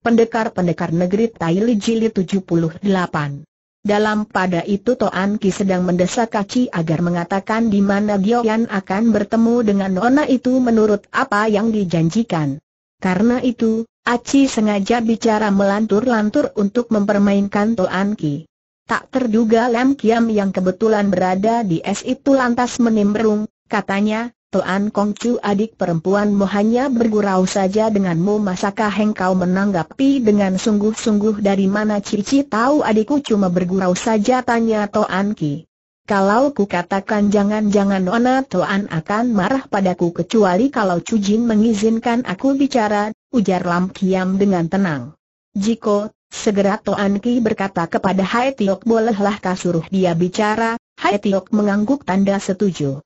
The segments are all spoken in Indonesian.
Pendekar-pendekar negeri Taili Jilid 78. Dalam pada itu Toan Ki sedang mendesak Kaci agar mengatakan di mana Gioyan akan bertemu dengan Nona itu menurut apa yang dijanjikan. Karena itu, Aci sengaja bicara melantur-lantur untuk mempermainkan Toan Ki. Tak terduga Lam Kiam yang kebetulan berada di es itu lantas menimbrung, katanya, Tuan Kongcu adik perempuanmu hanya bergurau saja denganmu masakah engkau menanggapi dengan sungguh-sungguh dari mana Cici tahu adikku cuma bergurau saja tanya Tuan Ki. Kalau ku katakan jangan-jangan Nona Tuan akan marah padaku kecuali kalau Jin mengizinkan aku bicara, ujar Lam Kiam dengan tenang. Jiko, segera Tuan Ki berkata kepada Hai Tiok bolehlah kasuruh dia bicara, Hai Tiok mengangguk tanda setuju.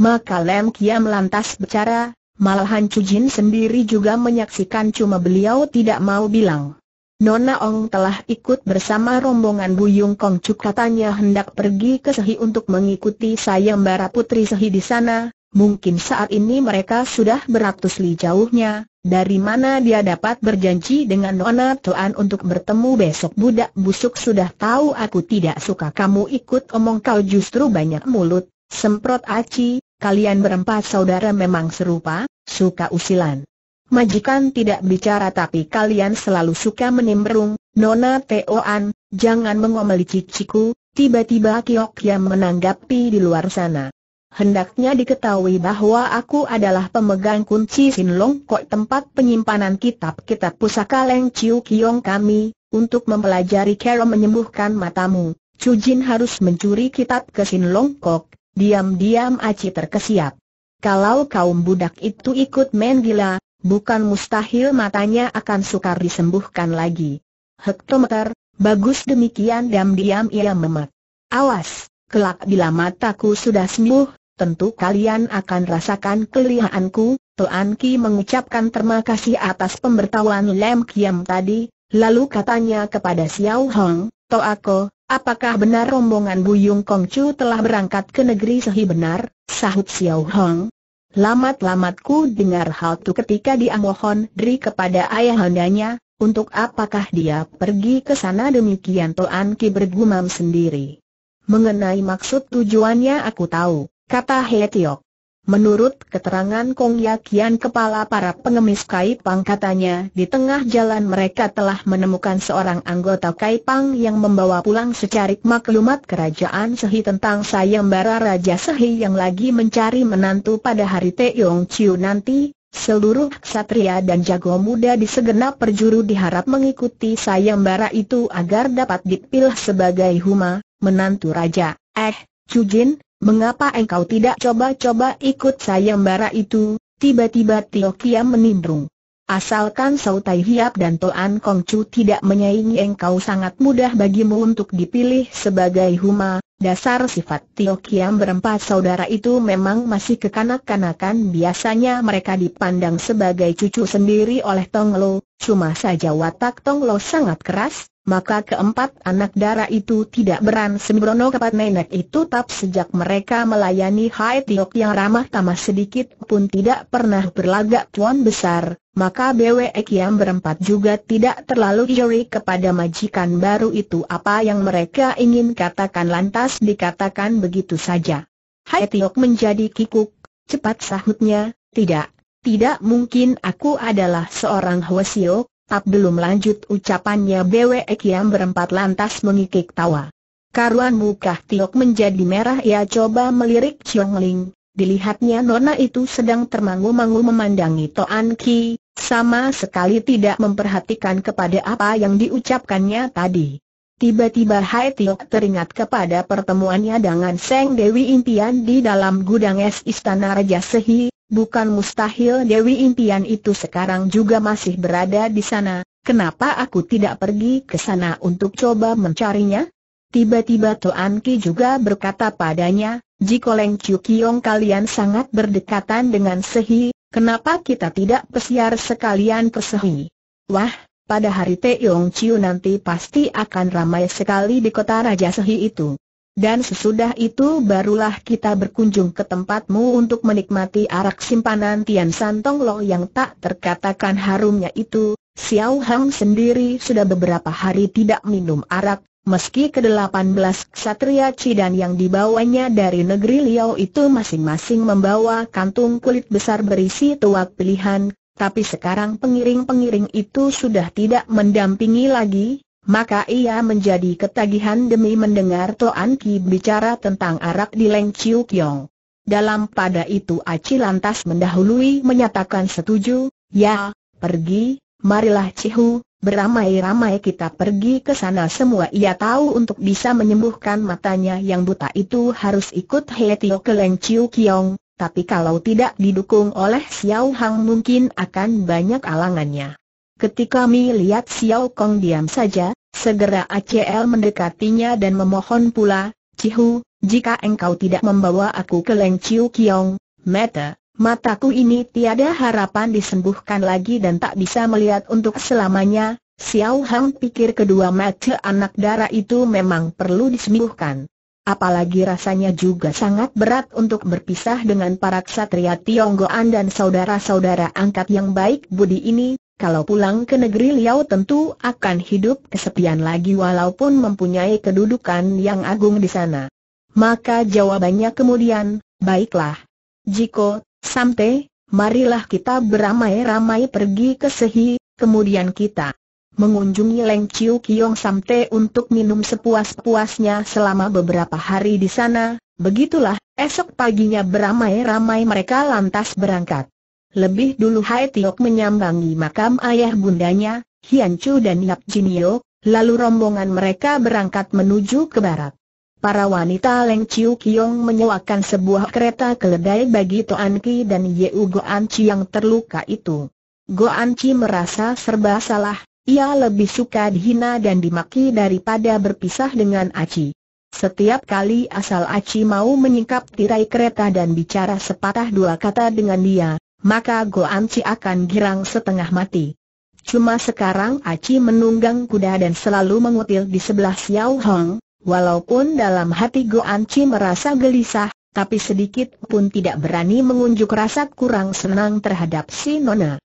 Maka Lem Kiam lantas bicara, malahan Cujin sendiri juga menyaksikan cuma beliau tidak mau bilang. Nona Ong telah ikut bersama rombongan Buyung Kong Chuk katanya hendak pergi ke Sehi untuk mengikuti sayembara putri Sehi di sana, Mungkin saat ini mereka sudah beratus li jauhnya, dari mana dia dapat berjanji dengan Nona Tuan untuk bertemu besok budak busuk sudah tahu aku tidak suka kamu ikut omong kau justru banyak mulut, Semprot aci, kalian berempat saudara memang serupa, suka usilan. Majikan tidak bicara tapi kalian selalu suka menimbrung, Nona Teoan, jangan mengomeli ciciku, tiba-tiba Kiok yang menanggapi di luar sana. Hendaknya diketahui bahwa aku adalah pemegang kunci Sin Kok tempat penyimpanan kitab-kitab pusaka Leng Chiu Kiong kami, untuk mempelajari cara menyembuhkan matamu. Jin harus mencuri kitab ke Sin Kok, Diam-diam Aci terkesiap. Kalau kaum budak itu ikut main gila, bukan mustahil matanya akan sukar disembuhkan lagi. Hektometer, bagus demikian diam-diam ia memat. Awas, kelak bila mataku sudah sembuh, tentu kalian akan rasakan kelihaanku, Tuan Ki mengucapkan terima kasih atas pemberitahuan Lem Kiam tadi, lalu katanya kepada Xiao Hong, Toako, Apakah benar rombongan Buyung Kongcu telah berangkat ke negeri Sehi benar? Sahut Xiao Hong. Lamat-lamatku dengar hal itu ketika dia mohon diri kepada ayahandanya, untuk apakah dia pergi ke sana demikian Toan Ki bergumam sendiri. Mengenai maksud tujuannya aku tahu, kata He Tiok. Menurut keterangan Kong Yakian kepala para pengemis Kaipang katanya di tengah jalan mereka telah menemukan seorang anggota Kai Pang yang membawa pulang secarik maklumat kerajaan Sehi tentang sayembara Raja Sehi yang lagi mencari menantu pada hari Teong Chiu nanti. Seluruh satria dan jago muda di segenap perjuru diharap mengikuti sayembara itu agar dapat dipilih sebagai huma, menantu raja. Eh, Chu Jin, Mengapa engkau tidak coba-coba ikut sayembara itu? Tiba-tiba Tio Kiam menimbrung. Asalkan Sautai Hiap dan Toan Chu tidak menyaingi engkau sangat mudah bagimu untuk dipilih sebagai Huma, Dasar sifat Tio Kiam berempat saudara itu memang masih kekanak-kanakan biasanya mereka dipandang sebagai cucu sendiri oleh Tong Lo, cuma saja watak Tong Lo sangat keras, maka keempat anak darah itu tidak beran sembrono kepada nenek itu tap sejak mereka melayani Hai Tiok yang ramah tamah sedikit pun tidak pernah berlagak tuan besar, maka BWE Kiam berempat juga tidak terlalu juri kepada majikan baru itu apa yang mereka ingin katakan lantas dikatakan begitu saja. Hai Tiok menjadi kikuk, cepat sahutnya, tidak, tidak mungkin aku adalah seorang Hwasio, tak belum lanjut ucapannya BWE Kiam berempat lantas mengikik tawa. Karuan muka Tiok menjadi merah ia coba melirik Chiong Ling, Dilihatnya Nona itu sedang termangu-mangu memandangi Toan Ki, sama sekali tidak memperhatikan kepada apa yang diucapkannya tadi. Tiba-tiba Hai Tiok teringat kepada pertemuannya dengan Seng Dewi Impian di dalam gudang es Istana Raja Sehi, bukan mustahil Dewi Impian itu sekarang juga masih berada di sana, kenapa aku tidak pergi ke sana untuk coba mencarinya? Tiba-tiba Toan Ki juga berkata padanya, jika Ciu Chu Kiong kalian sangat berdekatan dengan Sehi, kenapa kita tidak pesiar sekalian ke Sehi? Wah, pada hari Teong Chiu nanti pasti akan ramai sekali di kota Raja Sehi itu. Dan sesudah itu barulah kita berkunjung ke tempatmu untuk menikmati arak simpanan Tian Santong Lo yang tak terkatakan harumnya itu, Xiao Hang sendiri sudah beberapa hari tidak minum arak, Meski ke-18 ksatria Cidan yang dibawanya dari negeri Liao itu masing-masing membawa kantung kulit besar berisi tuak pilihan, tapi sekarang pengiring-pengiring itu sudah tidak mendampingi lagi, maka ia menjadi ketagihan demi mendengar Toan Ki bicara tentang arak di Leng Chiu Kiong. Dalam pada itu Aci lantas mendahului menyatakan setuju, ya, pergi, marilah Cihu, Beramai-ramai kita pergi ke sana semua ia tahu untuk bisa menyembuhkan matanya yang buta itu harus ikut He Tio ke Leng Chiu Kiong, tapi kalau tidak didukung oleh Xiao Hang mungkin akan banyak alangannya. Ketika Mi lihat Xiao Kong diam saja, segera ACL mendekatinya dan memohon pula, Cihu, jika engkau tidak membawa aku ke Leng Chiu Kiong, Mata, Mataku ini tiada harapan disembuhkan lagi dan tak bisa melihat untuk selamanya, Xiao Hang pikir kedua mata anak darah itu memang perlu disembuhkan. Apalagi rasanya juga sangat berat untuk berpisah dengan para ksatria Tionggoan dan saudara-saudara angkat yang baik budi ini, kalau pulang ke negeri Liao tentu akan hidup kesepian lagi walaupun mempunyai kedudukan yang agung di sana. Maka jawabannya kemudian, baiklah. Jiko, Sampai, marilah kita beramai-ramai pergi ke Sehi, kemudian kita mengunjungi Leng Chiu Kiong Sampai untuk minum sepuas-puasnya selama beberapa hari di sana, begitulah, esok paginya beramai-ramai mereka lantas berangkat. Lebih dulu Hai Tiok menyambangi makam ayah bundanya, Hian Chu dan Yap Jin Yeo, lalu rombongan mereka berangkat menuju ke barat. Para wanita Leng Chiu Kiong menyewakan sebuah kereta keledai bagi Toan Ki dan Yeu Goan Chi yang terluka itu. Goan Chi merasa serba salah, ia lebih suka dihina dan dimaki daripada berpisah dengan Aci. Setiap kali asal Aci mau menyingkap tirai kereta dan bicara sepatah dua kata dengan dia, maka Goan Chi akan girang setengah mati. Cuma sekarang Aci menunggang kuda dan selalu mengutil di sebelah Xiao Hong, Walaupun dalam hati Anci merasa gelisah, tapi sedikit pun tidak berani mengunjuk rasa kurang senang terhadap si Nona.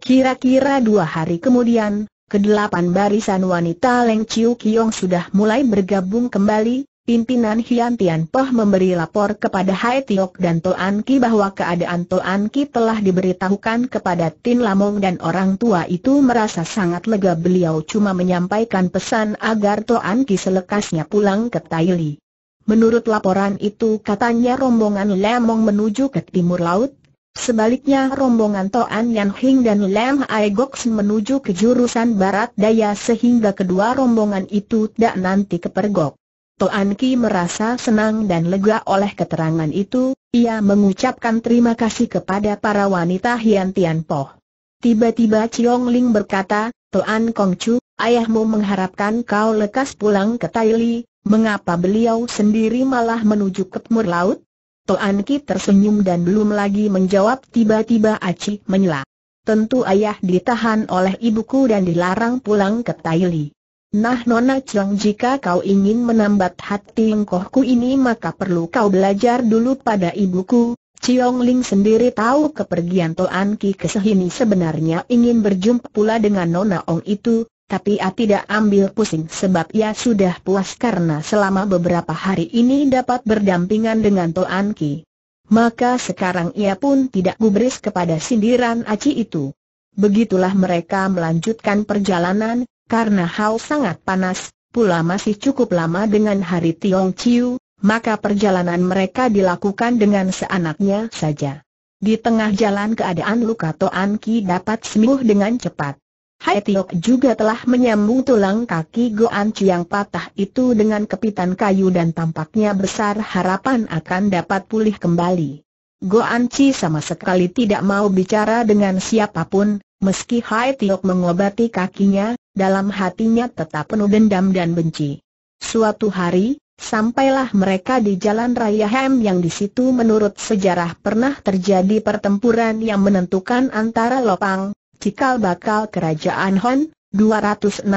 Kira-kira dua hari kemudian, kedelapan barisan wanita Leng Chiu Kiong sudah mulai bergabung kembali, Pimpinan Hian Tian Poh memberi lapor kepada Hai Tiok dan Toan Ki bahwa keadaan Toan Ki telah diberitahukan kepada Tin Lamong dan orang tua itu merasa sangat lega beliau cuma menyampaikan pesan agar Toan Ki selekasnya pulang ke Taili. Menurut laporan itu katanya rombongan Lamong menuju ke timur laut, sebaliknya rombongan Toan Yan Hing dan Lam Ai Goksen menuju ke jurusan barat daya sehingga kedua rombongan itu tidak nanti kepergok. Toan Ki merasa senang dan lega oleh keterangan itu, ia mengucapkan terima kasih kepada para wanita Hian Tian Po. Tiba-tiba Chiong Ling berkata, Toan Kong Chu, ayahmu mengharapkan kau lekas pulang ke Taili, mengapa beliau sendiri malah menuju ke Timur Laut? Toan Ki tersenyum dan belum lagi menjawab tiba-tiba Aci menyela. Tentu ayah ditahan oleh ibuku dan dilarang pulang ke Taili. Nah Nona Chong jika kau ingin menambat hati engkohku ini maka perlu kau belajar dulu pada ibuku. Chiong Ling sendiri tahu kepergian Toan Ki kesehini sebenarnya ingin berjumpa pula dengan Nona Ong itu, tapi ia tidak ambil pusing sebab ia sudah puas karena selama beberapa hari ini dapat berdampingan dengan Toan Ki. Maka sekarang ia pun tidak gubris kepada sindiran Aci itu. Begitulah mereka melanjutkan perjalanan, karena hal sangat panas, pula masih cukup lama dengan hari Tiong Chiu, maka perjalanan mereka dilakukan dengan seanaknya saja. Di tengah jalan keadaan luka Toan Ki dapat sembuh dengan cepat. Hai Tiok juga telah menyambung tulang kaki Goan Chu yang patah itu dengan kepitan kayu dan tampaknya besar harapan akan dapat pulih kembali. Go Chi sama sekali tidak mau bicara dengan siapapun, meski Hai Tiok mengobati kakinya, dalam hatinya tetap penuh dendam dan benci. Suatu hari, sampailah mereka di jalan raya Hem yang di situ menurut sejarah pernah terjadi pertempuran yang menentukan antara Lopang, cikal bakal kerajaan Hon, 260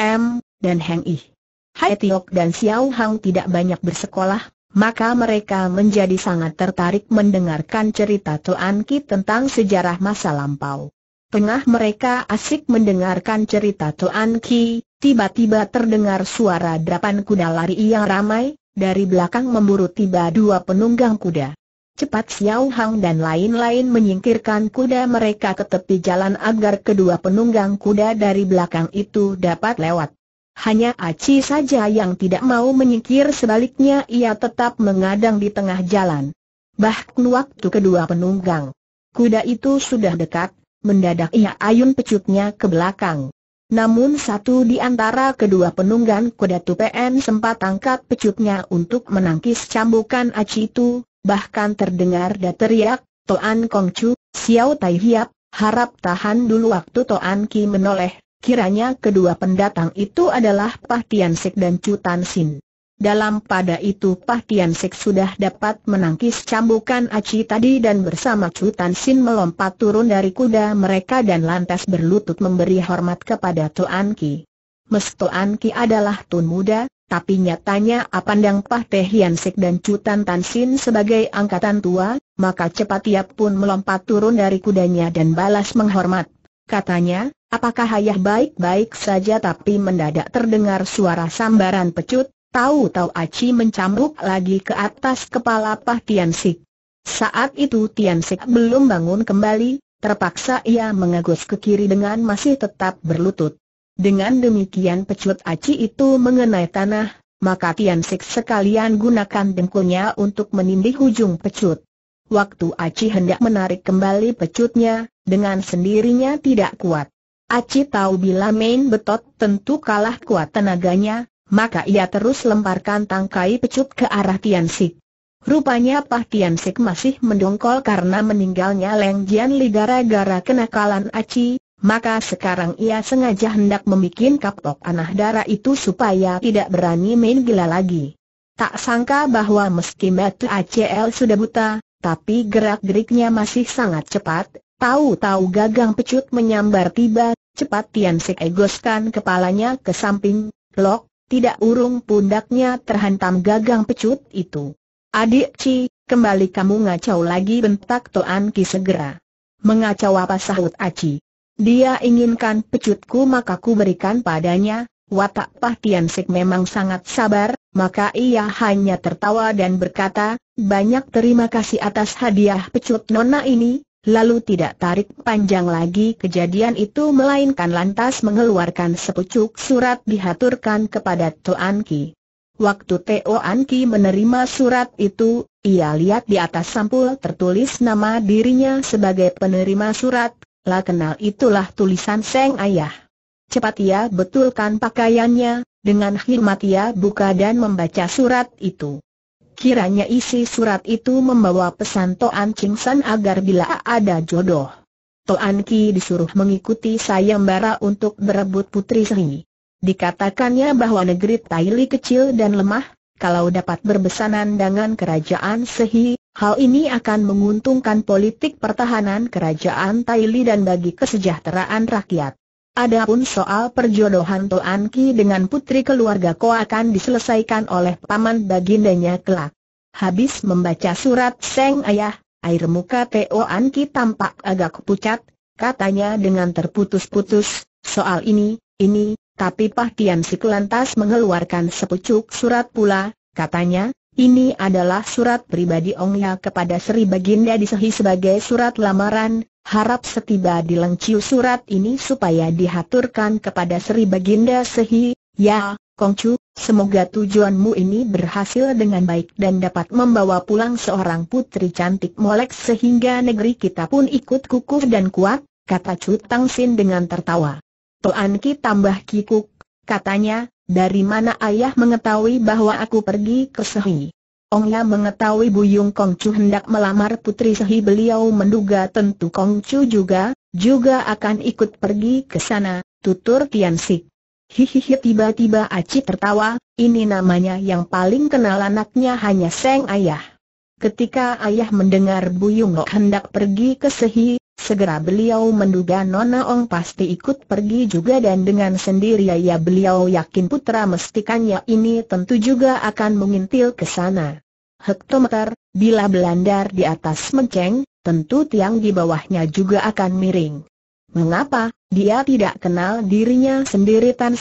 M, dan Heng Ih. Hai Tiok dan Xiao Hang tidak banyak bersekolah, maka mereka menjadi sangat tertarik mendengarkan cerita Tuanki Ki tentang sejarah masa lampau. Tengah mereka asik mendengarkan cerita Tuanki, Ki, tiba-tiba terdengar suara derapan kuda lari yang ramai, dari belakang memburu tiba dua penunggang kuda. Cepat Xiao Hang dan lain-lain menyingkirkan kuda mereka ke tepi jalan agar kedua penunggang kuda dari belakang itu dapat lewat. Hanya Aci saja yang tidak mau menyingkir sebaliknya ia tetap mengadang di tengah jalan. Bahkan waktu kedua penunggang. Kuda itu sudah dekat, mendadak ia ayun pecutnya ke belakang. Namun satu di antara kedua penunggang kuda Tupen sempat angkat pecutnya untuk menangkis cambukan aci itu, bahkan terdengar dia teriak, Toan Kongcu, Xiao Tai Hiap, harap tahan dulu waktu Toan Ki menoleh, Kiranya kedua pendatang itu adalah Pah Tian Sek dan Chu Tan Sin. Dalam pada itu Pah Tian Sek sudah dapat menangkis cambukan aci tadi dan bersama Chu Tan Sin melompat turun dari kuda mereka dan lantas berlutut memberi hormat kepada Tuan Ki. Mes Tuan Ki adalah Tun Muda, tapi nyatanya apandang Pah Teh Sek dan Chu Tan Tan Sin sebagai angkatan tua, maka cepat ia pun melompat turun dari kudanya dan balas menghormat katanya, apakah ayah baik-baik saja tapi mendadak terdengar suara sambaran pecut, tahu-tahu Aci mencambuk lagi ke atas kepala Pah Tian Sik. Saat itu Tian Sik belum bangun kembali, terpaksa ia mengegus ke kiri dengan masih tetap berlutut. Dengan demikian pecut Aci itu mengenai tanah, maka Tian Sik sekalian gunakan dengkulnya untuk menindih ujung pecut. Waktu Aci hendak menarik kembali pecutnya, dengan sendirinya tidak kuat. Aci tahu bila main betot tentu kalah kuat tenaganya, maka ia terus lemparkan tangkai pecut ke arah Tian Sik. Rupanya Pah Tian Sik masih mendongkol karena meninggalnya Leng Jian Li gara-gara kenakalan Aci, maka sekarang ia sengaja hendak membuat kapok anak darah itu supaya tidak berani main gila lagi. Tak sangka bahwa meski mata ACL sudah buta, tapi gerak-geriknya masih sangat cepat, Tahu-tahu gagang pecut menyambar tiba, cepat Tian Sik egoskan kepalanya ke samping, lok, tidak urung pundaknya terhantam gagang pecut itu. Adik Ci, kembali kamu ngacau lagi bentak Toan Ki segera. Mengacau apa sahut Aci? Dia inginkan pecutku maka ku berikan padanya, watak Tian Sik memang sangat sabar, maka ia hanya tertawa dan berkata, banyak terima kasih atas hadiah pecut nona ini, lalu tidak tarik panjang lagi kejadian itu melainkan lantas mengeluarkan sepucuk surat dihaturkan kepada Tuan Ki. Waktu Teo Anki menerima surat itu, ia lihat di atas sampul tertulis nama dirinya sebagai penerima surat, lah kenal itulah tulisan Seng Ayah. Cepat ia betulkan pakaiannya, dengan hikmat ia buka dan membaca surat itu. Kiranya isi surat itu membawa pesan Toan Ching San agar bila ada jodoh. Toan Ki disuruh mengikuti sayembara untuk berebut putri Sri. Dikatakannya bahwa negeri Taili kecil dan lemah, kalau dapat berbesanan dengan kerajaan Sehi, hal ini akan menguntungkan politik pertahanan kerajaan Taili dan bagi kesejahteraan rakyat. Adapun soal perjodohan Tuan Ki dengan putri keluarga Ko akan diselesaikan oleh paman bagindanya kelak. Habis membaca surat Seng Ayah, air muka Tuan Ki tampak agak pucat, katanya dengan terputus-putus, soal ini, ini, tapi Pak Tian Sik lantas mengeluarkan sepucuk surat pula, katanya, ini adalah surat pribadi Ong ya kepada Sri Baginda disehi sebagai surat lamaran, harap setiba di lengciu surat ini supaya dihaturkan kepada Sri Baginda Sehi, ya, Kongcu, semoga tujuanmu ini berhasil dengan baik dan dapat membawa pulang seorang putri cantik molek sehingga negeri kita pun ikut kukuh dan kuat, kata Chu Tang Sin dengan tertawa. Toan Ki tambah kikuk, katanya, dari mana ayah mengetahui bahwa aku pergi ke Sehi? Ya mengetahui Bu Kong Kongcu hendak melamar putri Sehi beliau menduga tentu Kong Kongcu juga, juga akan ikut pergi ke sana, tutur Tian Sik. Hihihi tiba-tiba Aci tertawa, ini namanya yang paling kenal anaknya hanya Seng Ayah. Ketika ayah mendengar Bu Buyung hendak pergi ke Sehi, segera beliau menduga Nona Ong pasti ikut pergi juga dan dengan sendiri ayah beliau yakin putra mestikannya ini tentu juga akan mengintil ke sana. Hektometer, bila belandar di atas menceng, tentu tiang di bawahnya juga akan miring. Mengapa, dia tidak kenal dirinya sendiri Tan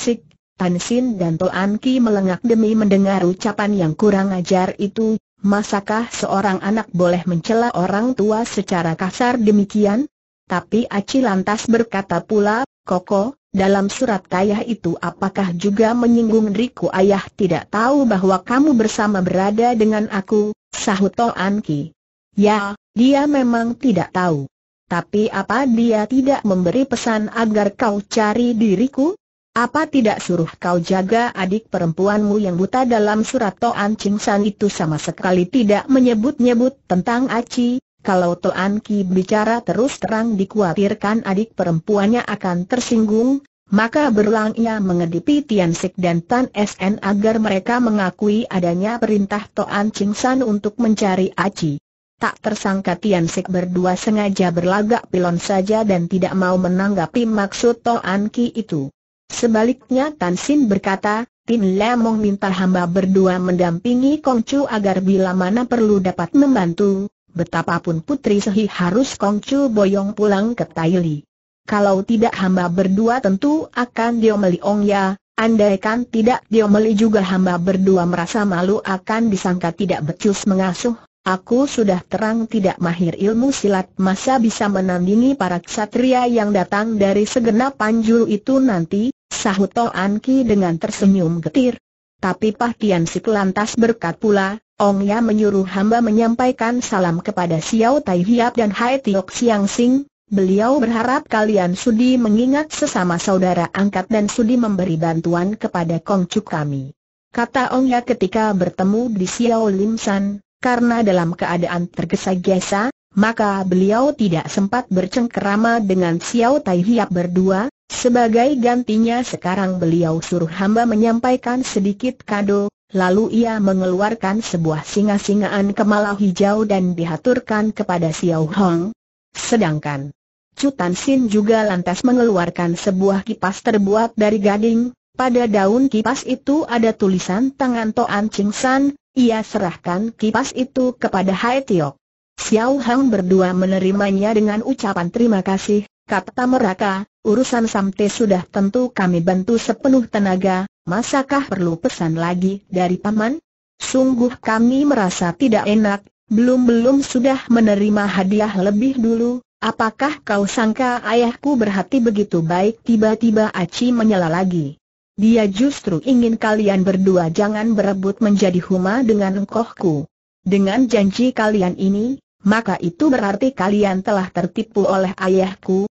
Tan Sin dan Toan Ki melengak demi mendengar ucapan yang kurang ajar itu, Masakah seorang anak boleh mencela orang tua secara kasar demikian? Tapi Aci lantas berkata pula, Koko, dalam surat ayah itu apakah juga menyinggung diriku ayah tidak tahu bahwa kamu bersama berada dengan aku, sahut Anki. Ya, dia memang tidak tahu. Tapi apa dia tidak memberi pesan agar kau cari diriku? Apa tidak suruh kau jaga adik perempuanmu yang buta dalam surat Toan Cingsan San itu sama sekali tidak menyebut-nyebut tentang Aci? Kalau Toan Ki bicara terus terang dikhawatirkan adik perempuannya akan tersinggung, maka berulang ia mengedipi Tian Sik dan Tan SN agar mereka mengakui adanya perintah Toan Cingsan San untuk mencari Aci. Tak tersangka Tian Sik berdua sengaja berlagak pilon saja dan tidak mau menanggapi maksud Toan Ki itu. Sebaliknya Tan Sin berkata, Tin Lemong minta hamba berdua mendampingi Kong Chu agar bila mana perlu dapat membantu, betapapun Putri Sehi harus Kong Chu boyong pulang ke Taily. Kalau tidak hamba berdua tentu akan diomeli Ong Ya, andaikan tidak diomeli juga hamba berdua merasa malu akan disangka tidak becus mengasuh Aku sudah terang tidak mahir ilmu silat masa bisa menandingi para ksatria yang datang dari segenap panjul itu nanti, Sahut Toan Ki dengan tersenyum getir. Tapi Pah Tian Sik lantas berkat pula, Ong Ya menyuruh hamba menyampaikan salam kepada Xiao Tai Hiap dan Hai Tiok Siang Sing, beliau berharap kalian sudi mengingat sesama saudara angkat dan sudi memberi bantuan kepada Kongcu kami. Kata Ong Ya ketika bertemu di Xiao Lim San, karena dalam keadaan tergesa-gesa, maka beliau tidak sempat bercengkerama dengan Xiao Tai Hiap berdua, sebagai gantinya sekarang beliau suruh hamba menyampaikan sedikit kado, lalu ia mengeluarkan sebuah singa-singaan kemala hijau dan dihaturkan kepada Xiao Hong. Sedangkan Cutan Sin juga lantas mengeluarkan sebuah kipas terbuat dari gading, pada daun kipas itu ada tulisan tangan Toan Ching San, ia serahkan kipas itu kepada Hai Tiok. Xiao Hong berdua menerimanya dengan ucapan terima kasih, Kata mereka, urusan Samte sudah tentu kami bantu sepenuh tenaga, masakah perlu pesan lagi dari Paman? Sungguh kami merasa tidak enak, belum-belum sudah menerima hadiah lebih dulu, apakah kau sangka ayahku berhati begitu baik tiba-tiba Aci menyala lagi. Dia justru ingin kalian berdua jangan berebut menjadi huma dengan engkohku. Dengan janji kalian ini, maka itu berarti kalian telah tertipu oleh ayahku,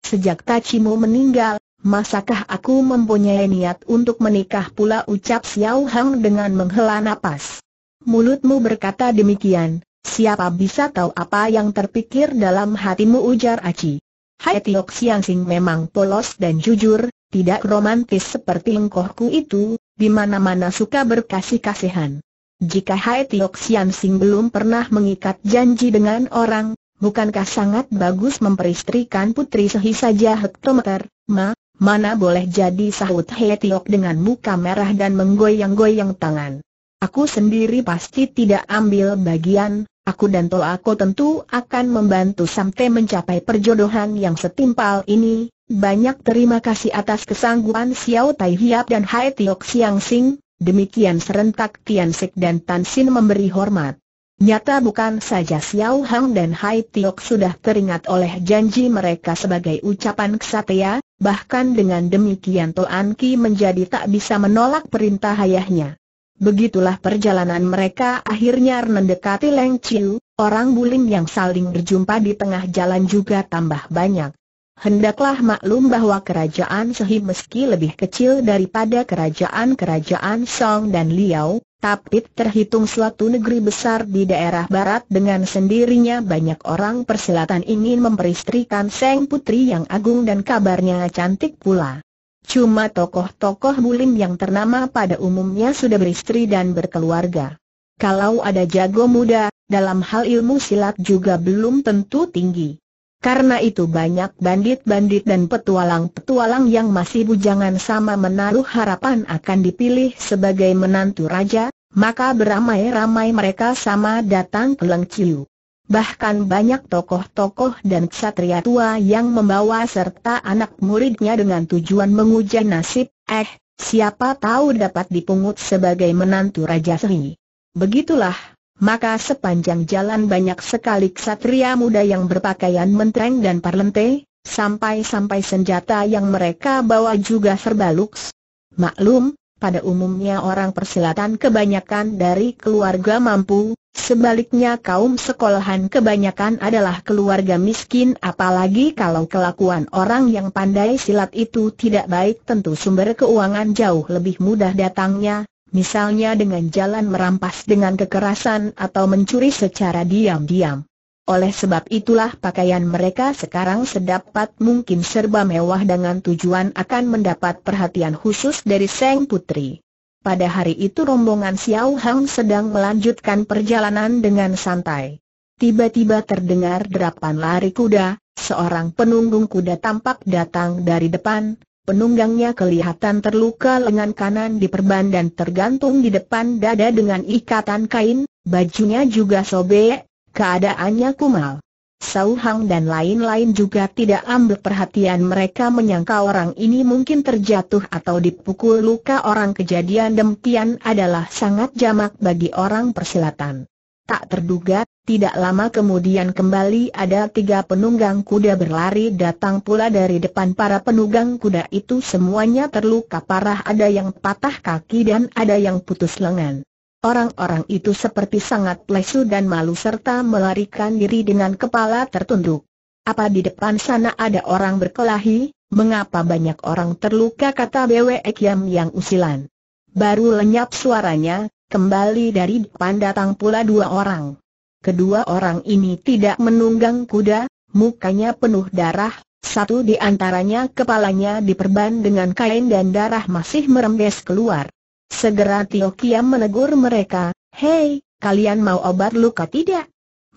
Sejak Tachimu meninggal, masakah aku mempunyai niat untuk menikah pula ucap Xiao Hang dengan menghela napas. Mulutmu berkata demikian, siapa bisa tahu apa yang terpikir dalam hatimu ujar Aci. Hai Tiok Siang Sing memang polos dan jujur, tidak romantis seperti engkohku itu, di mana-mana suka berkasih-kasihan. Jika Hai Tiok Xiang Sing belum pernah mengikat janji dengan orang, Bukankah sangat bagus memperistrikan putri sehi saja hektometer, ma, mana boleh jadi sahut He dengan muka merah dan menggoyang-goyang tangan. Aku sendiri pasti tidak ambil bagian, aku dan Tol aku tentu akan membantu sampai mencapai perjodohan yang setimpal ini. Banyak terima kasih atas kesanggupan Xiao Tai Hiap dan Hai Siang Sing, demikian serentak Tian Sek dan Tan Sin memberi hormat. Nyata bukan saja Xiao Hang dan Hai Tiok sudah teringat oleh janji mereka sebagai ucapan kesatria, bahkan dengan demikian Toan Ki menjadi tak bisa menolak perintah ayahnya. Begitulah perjalanan mereka akhirnya mendekati Leng Chiu, orang buling yang saling berjumpa di tengah jalan juga tambah banyak. Hendaklah maklum bahwa kerajaan Sehi meski lebih kecil daripada kerajaan-kerajaan Song dan Liao, tapi terhitung suatu negeri besar di daerah barat dengan sendirinya banyak orang persilatan ingin memperistrikan Seng Putri yang agung dan kabarnya cantik pula. Cuma tokoh-tokoh bulim yang ternama pada umumnya sudah beristri dan berkeluarga. Kalau ada jago muda, dalam hal ilmu silat juga belum tentu tinggi. Karena itu banyak bandit-bandit dan petualang-petualang yang masih bujangan sama menaruh harapan akan dipilih sebagai menantu raja, maka beramai-ramai mereka sama datang ke Lengciu. Bahkan banyak tokoh-tokoh dan ksatria tua yang membawa serta anak muridnya dengan tujuan menguji nasib, eh, siapa tahu dapat dipungut sebagai menantu Raja Sri. Begitulah, maka sepanjang jalan banyak sekali ksatria muda yang berpakaian menteng dan parlente, sampai-sampai senjata yang mereka bawa juga serba luks. Maklum, pada umumnya orang persilatan kebanyakan dari keluarga mampu, sebaliknya kaum sekolahan kebanyakan adalah keluarga miskin apalagi kalau kelakuan orang yang pandai silat itu tidak baik tentu sumber keuangan jauh lebih mudah datangnya, misalnya dengan jalan merampas dengan kekerasan atau mencuri secara diam-diam. Oleh sebab itulah pakaian mereka sekarang sedapat mungkin serba mewah dengan tujuan akan mendapat perhatian khusus dari Seng Putri. Pada hari itu rombongan Xiao Hang sedang melanjutkan perjalanan dengan santai. Tiba-tiba terdengar derapan lari kuda, seorang penunggung kuda tampak datang dari depan, Penunggangnya kelihatan terluka lengan kanan diperban dan tergantung di depan dada dengan ikatan kain, bajunya juga sobek, keadaannya kumal. Sauhang dan lain-lain juga tidak ambil perhatian mereka menyangka orang ini mungkin terjatuh atau dipukul luka orang kejadian demikian adalah sangat jamak bagi orang persilatan tak terduga, tidak lama kemudian kembali ada tiga penunggang kuda berlari datang pula dari depan para penunggang kuda itu semuanya terluka parah ada yang patah kaki dan ada yang putus lengan. Orang-orang itu seperti sangat lesu dan malu serta melarikan diri dengan kepala tertunduk. Apa di depan sana ada orang berkelahi? Mengapa banyak orang terluka kata Bwe Kiam yang usilan. Baru lenyap suaranya, Kembali dari depan datang pula dua orang. Kedua orang ini tidak menunggang kuda, mukanya penuh darah, satu di antaranya kepalanya diperban dengan kain dan darah masih merembes keluar. Segera Tio Kiam menegur mereka, Hei, kalian mau obat luka tidak?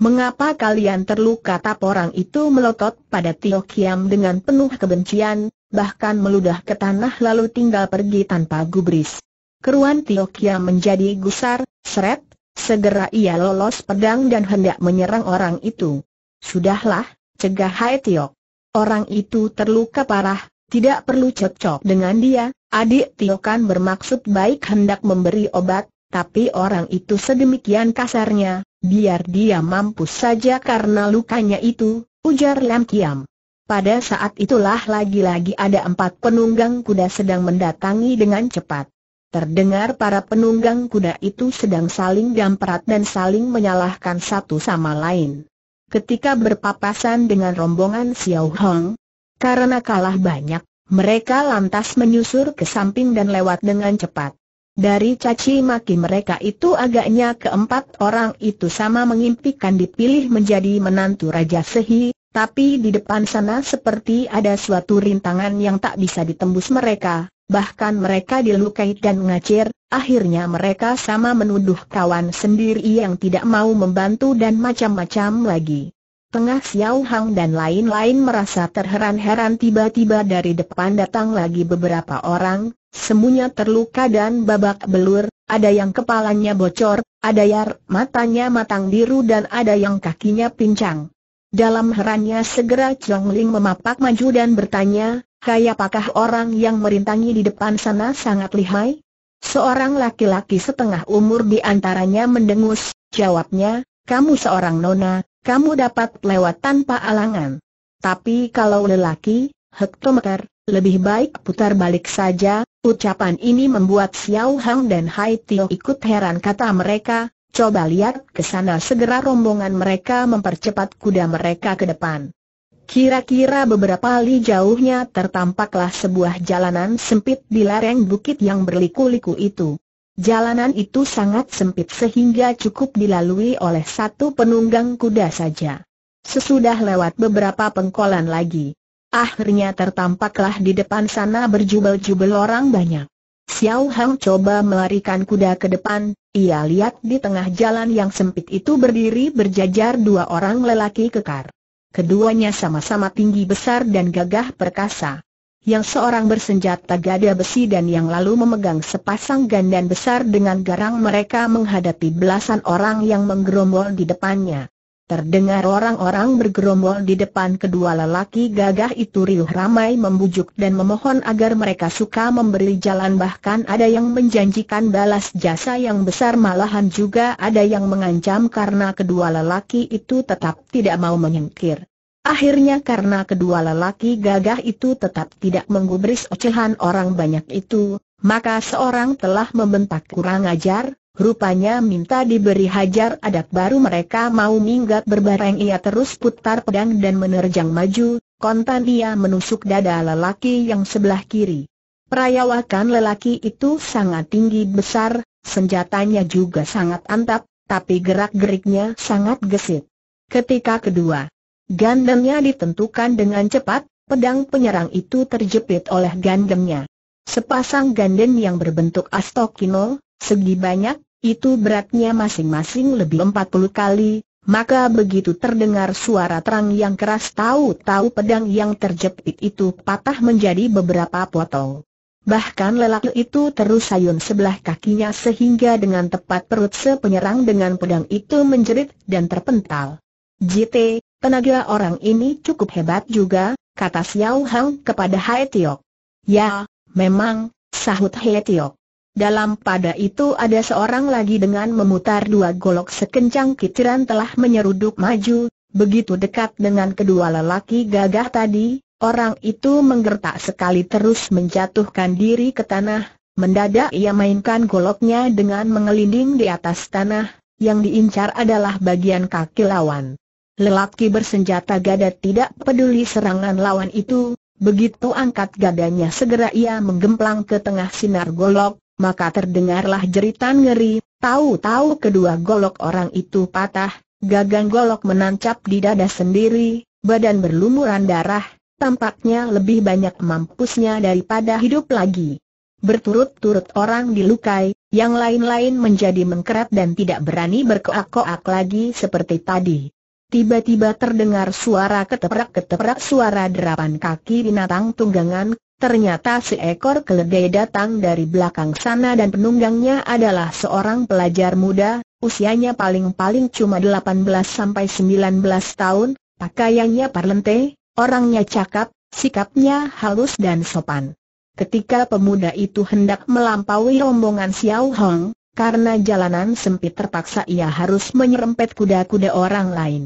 Mengapa kalian terluka tap orang itu melotot pada Tio Kiam dengan penuh kebencian, bahkan meludah ke tanah lalu tinggal pergi tanpa gubris. Keruan Tiokia menjadi gusar, seret, segera ia lolos pedang dan hendak menyerang orang itu. Sudahlah, cegah Hai Tio. Orang itu terluka parah, tidak perlu cocok dengan dia, adik Tio kan bermaksud baik hendak memberi obat, tapi orang itu sedemikian kasarnya, biar dia mampus saja karena lukanya itu, ujar Lam Kiam. Pada saat itulah lagi-lagi ada empat penunggang kuda sedang mendatangi dengan cepat. Terdengar para penunggang kuda itu sedang saling gamprat dan saling menyalahkan satu sama lain. Ketika berpapasan dengan rombongan Xiao Hong, karena kalah banyak, mereka lantas menyusur ke samping dan lewat dengan cepat. Dari caci maki mereka itu agaknya keempat orang itu sama mengimpikan dipilih menjadi menantu Raja Sehi, tapi di depan sana seperti ada suatu rintangan yang tak bisa ditembus mereka bahkan mereka dilukai dan mengacir, akhirnya mereka sama menuduh kawan sendiri yang tidak mau membantu dan macam-macam lagi. Tengah Xiao Hang dan lain-lain merasa terheran-heran tiba-tiba dari depan datang lagi beberapa orang, semuanya terluka dan babak belur, ada yang kepalanya bocor, ada yang matanya matang biru dan ada yang kakinya pincang. Dalam herannya segera Chong Ling memapak maju dan bertanya, Kaya pakah orang yang merintangi di depan sana sangat lihai? Seorang laki-laki setengah umur di antaranya mendengus, jawabnya, kamu seorang nona, kamu dapat lewat tanpa alangan. Tapi kalau lelaki, hektometer, lebih baik putar balik saja, ucapan ini membuat Xiao Hang dan Hai Tio ikut heran kata mereka, coba lihat ke sana segera rombongan mereka mempercepat kuda mereka ke depan. Kira-kira beberapa li jauhnya tertampaklah sebuah jalanan sempit di lereng bukit yang berliku-liku itu. Jalanan itu sangat sempit sehingga cukup dilalui oleh satu penunggang kuda saja. Sesudah lewat beberapa pengkolan lagi, akhirnya tertampaklah di depan sana berjubel-jubel orang banyak. Xiao Hang coba melarikan kuda ke depan, ia lihat di tengah jalan yang sempit itu berdiri berjajar dua orang lelaki kekar. Keduanya sama-sama tinggi besar dan gagah perkasa. Yang seorang bersenjata gada besi dan yang lalu memegang sepasang gandan besar dengan garang mereka menghadapi belasan orang yang menggerombol di depannya. Terdengar orang-orang bergerombol di depan kedua lelaki gagah itu riuh ramai membujuk dan memohon agar mereka suka memberi jalan bahkan ada yang menjanjikan balas jasa yang besar malahan juga ada yang mengancam karena kedua lelaki itu tetap tidak mau menyingkir. Akhirnya karena kedua lelaki gagah itu tetap tidak menggubris ocehan orang banyak itu, maka seorang telah membentak kurang ajar, Rupanya minta diberi hajar adat baru mereka mau minggat berbareng ia terus putar pedang dan menerjang maju, kontan ia menusuk dada lelaki yang sebelah kiri. Perayawakan lelaki itu sangat tinggi besar, senjatanya juga sangat antap, tapi gerak-geriknya sangat gesit. Ketika kedua gandengnya ditentukan dengan cepat, pedang penyerang itu terjepit oleh gandengnya. Sepasang ganden yang berbentuk astokinol. Segi banyak, itu beratnya masing-masing lebih 40 kali, maka begitu terdengar suara terang yang keras tahu-tahu pedang yang terjepit itu patah menjadi beberapa potong. Bahkan lelaki itu terus sayun sebelah kakinya sehingga dengan tepat perut sepenyerang dengan pedang itu menjerit dan terpental. JT, tenaga orang ini cukup hebat juga, kata Xiao Hang kepada Hai Tiok. Ya, memang, sahut Hai Tiok. Dalam pada itu ada seorang lagi dengan memutar dua golok sekencang kitiran telah menyeruduk maju, begitu dekat dengan kedua lelaki gagah tadi, orang itu menggertak sekali terus menjatuhkan diri ke tanah, mendadak ia mainkan goloknya dengan mengelinding di atas tanah, yang diincar adalah bagian kaki lawan. Lelaki bersenjata gada tidak peduli serangan lawan itu, begitu angkat gadanya segera ia menggemplang ke tengah sinar golok, maka terdengarlah jeritan ngeri, tahu-tahu kedua golok orang itu patah, gagang golok menancap di dada sendiri, badan berlumuran darah, tampaknya lebih banyak mampusnya daripada hidup lagi. Berturut-turut orang dilukai, yang lain-lain menjadi mengkerat dan tidak berani berkoak-koak lagi seperti tadi. Tiba-tiba terdengar suara keteprak-keteprak suara derapan kaki binatang tunggangan, Ternyata seekor keledai datang dari belakang sana dan penunggangnya adalah seorang pelajar muda, usianya paling-paling cuma 18 sampai 19 tahun, pakaiannya parlente, orangnya cakap, sikapnya halus dan sopan. Ketika pemuda itu hendak melampaui rombongan Xiao Hong, karena jalanan sempit terpaksa ia harus menyerempet kuda-kuda orang lain.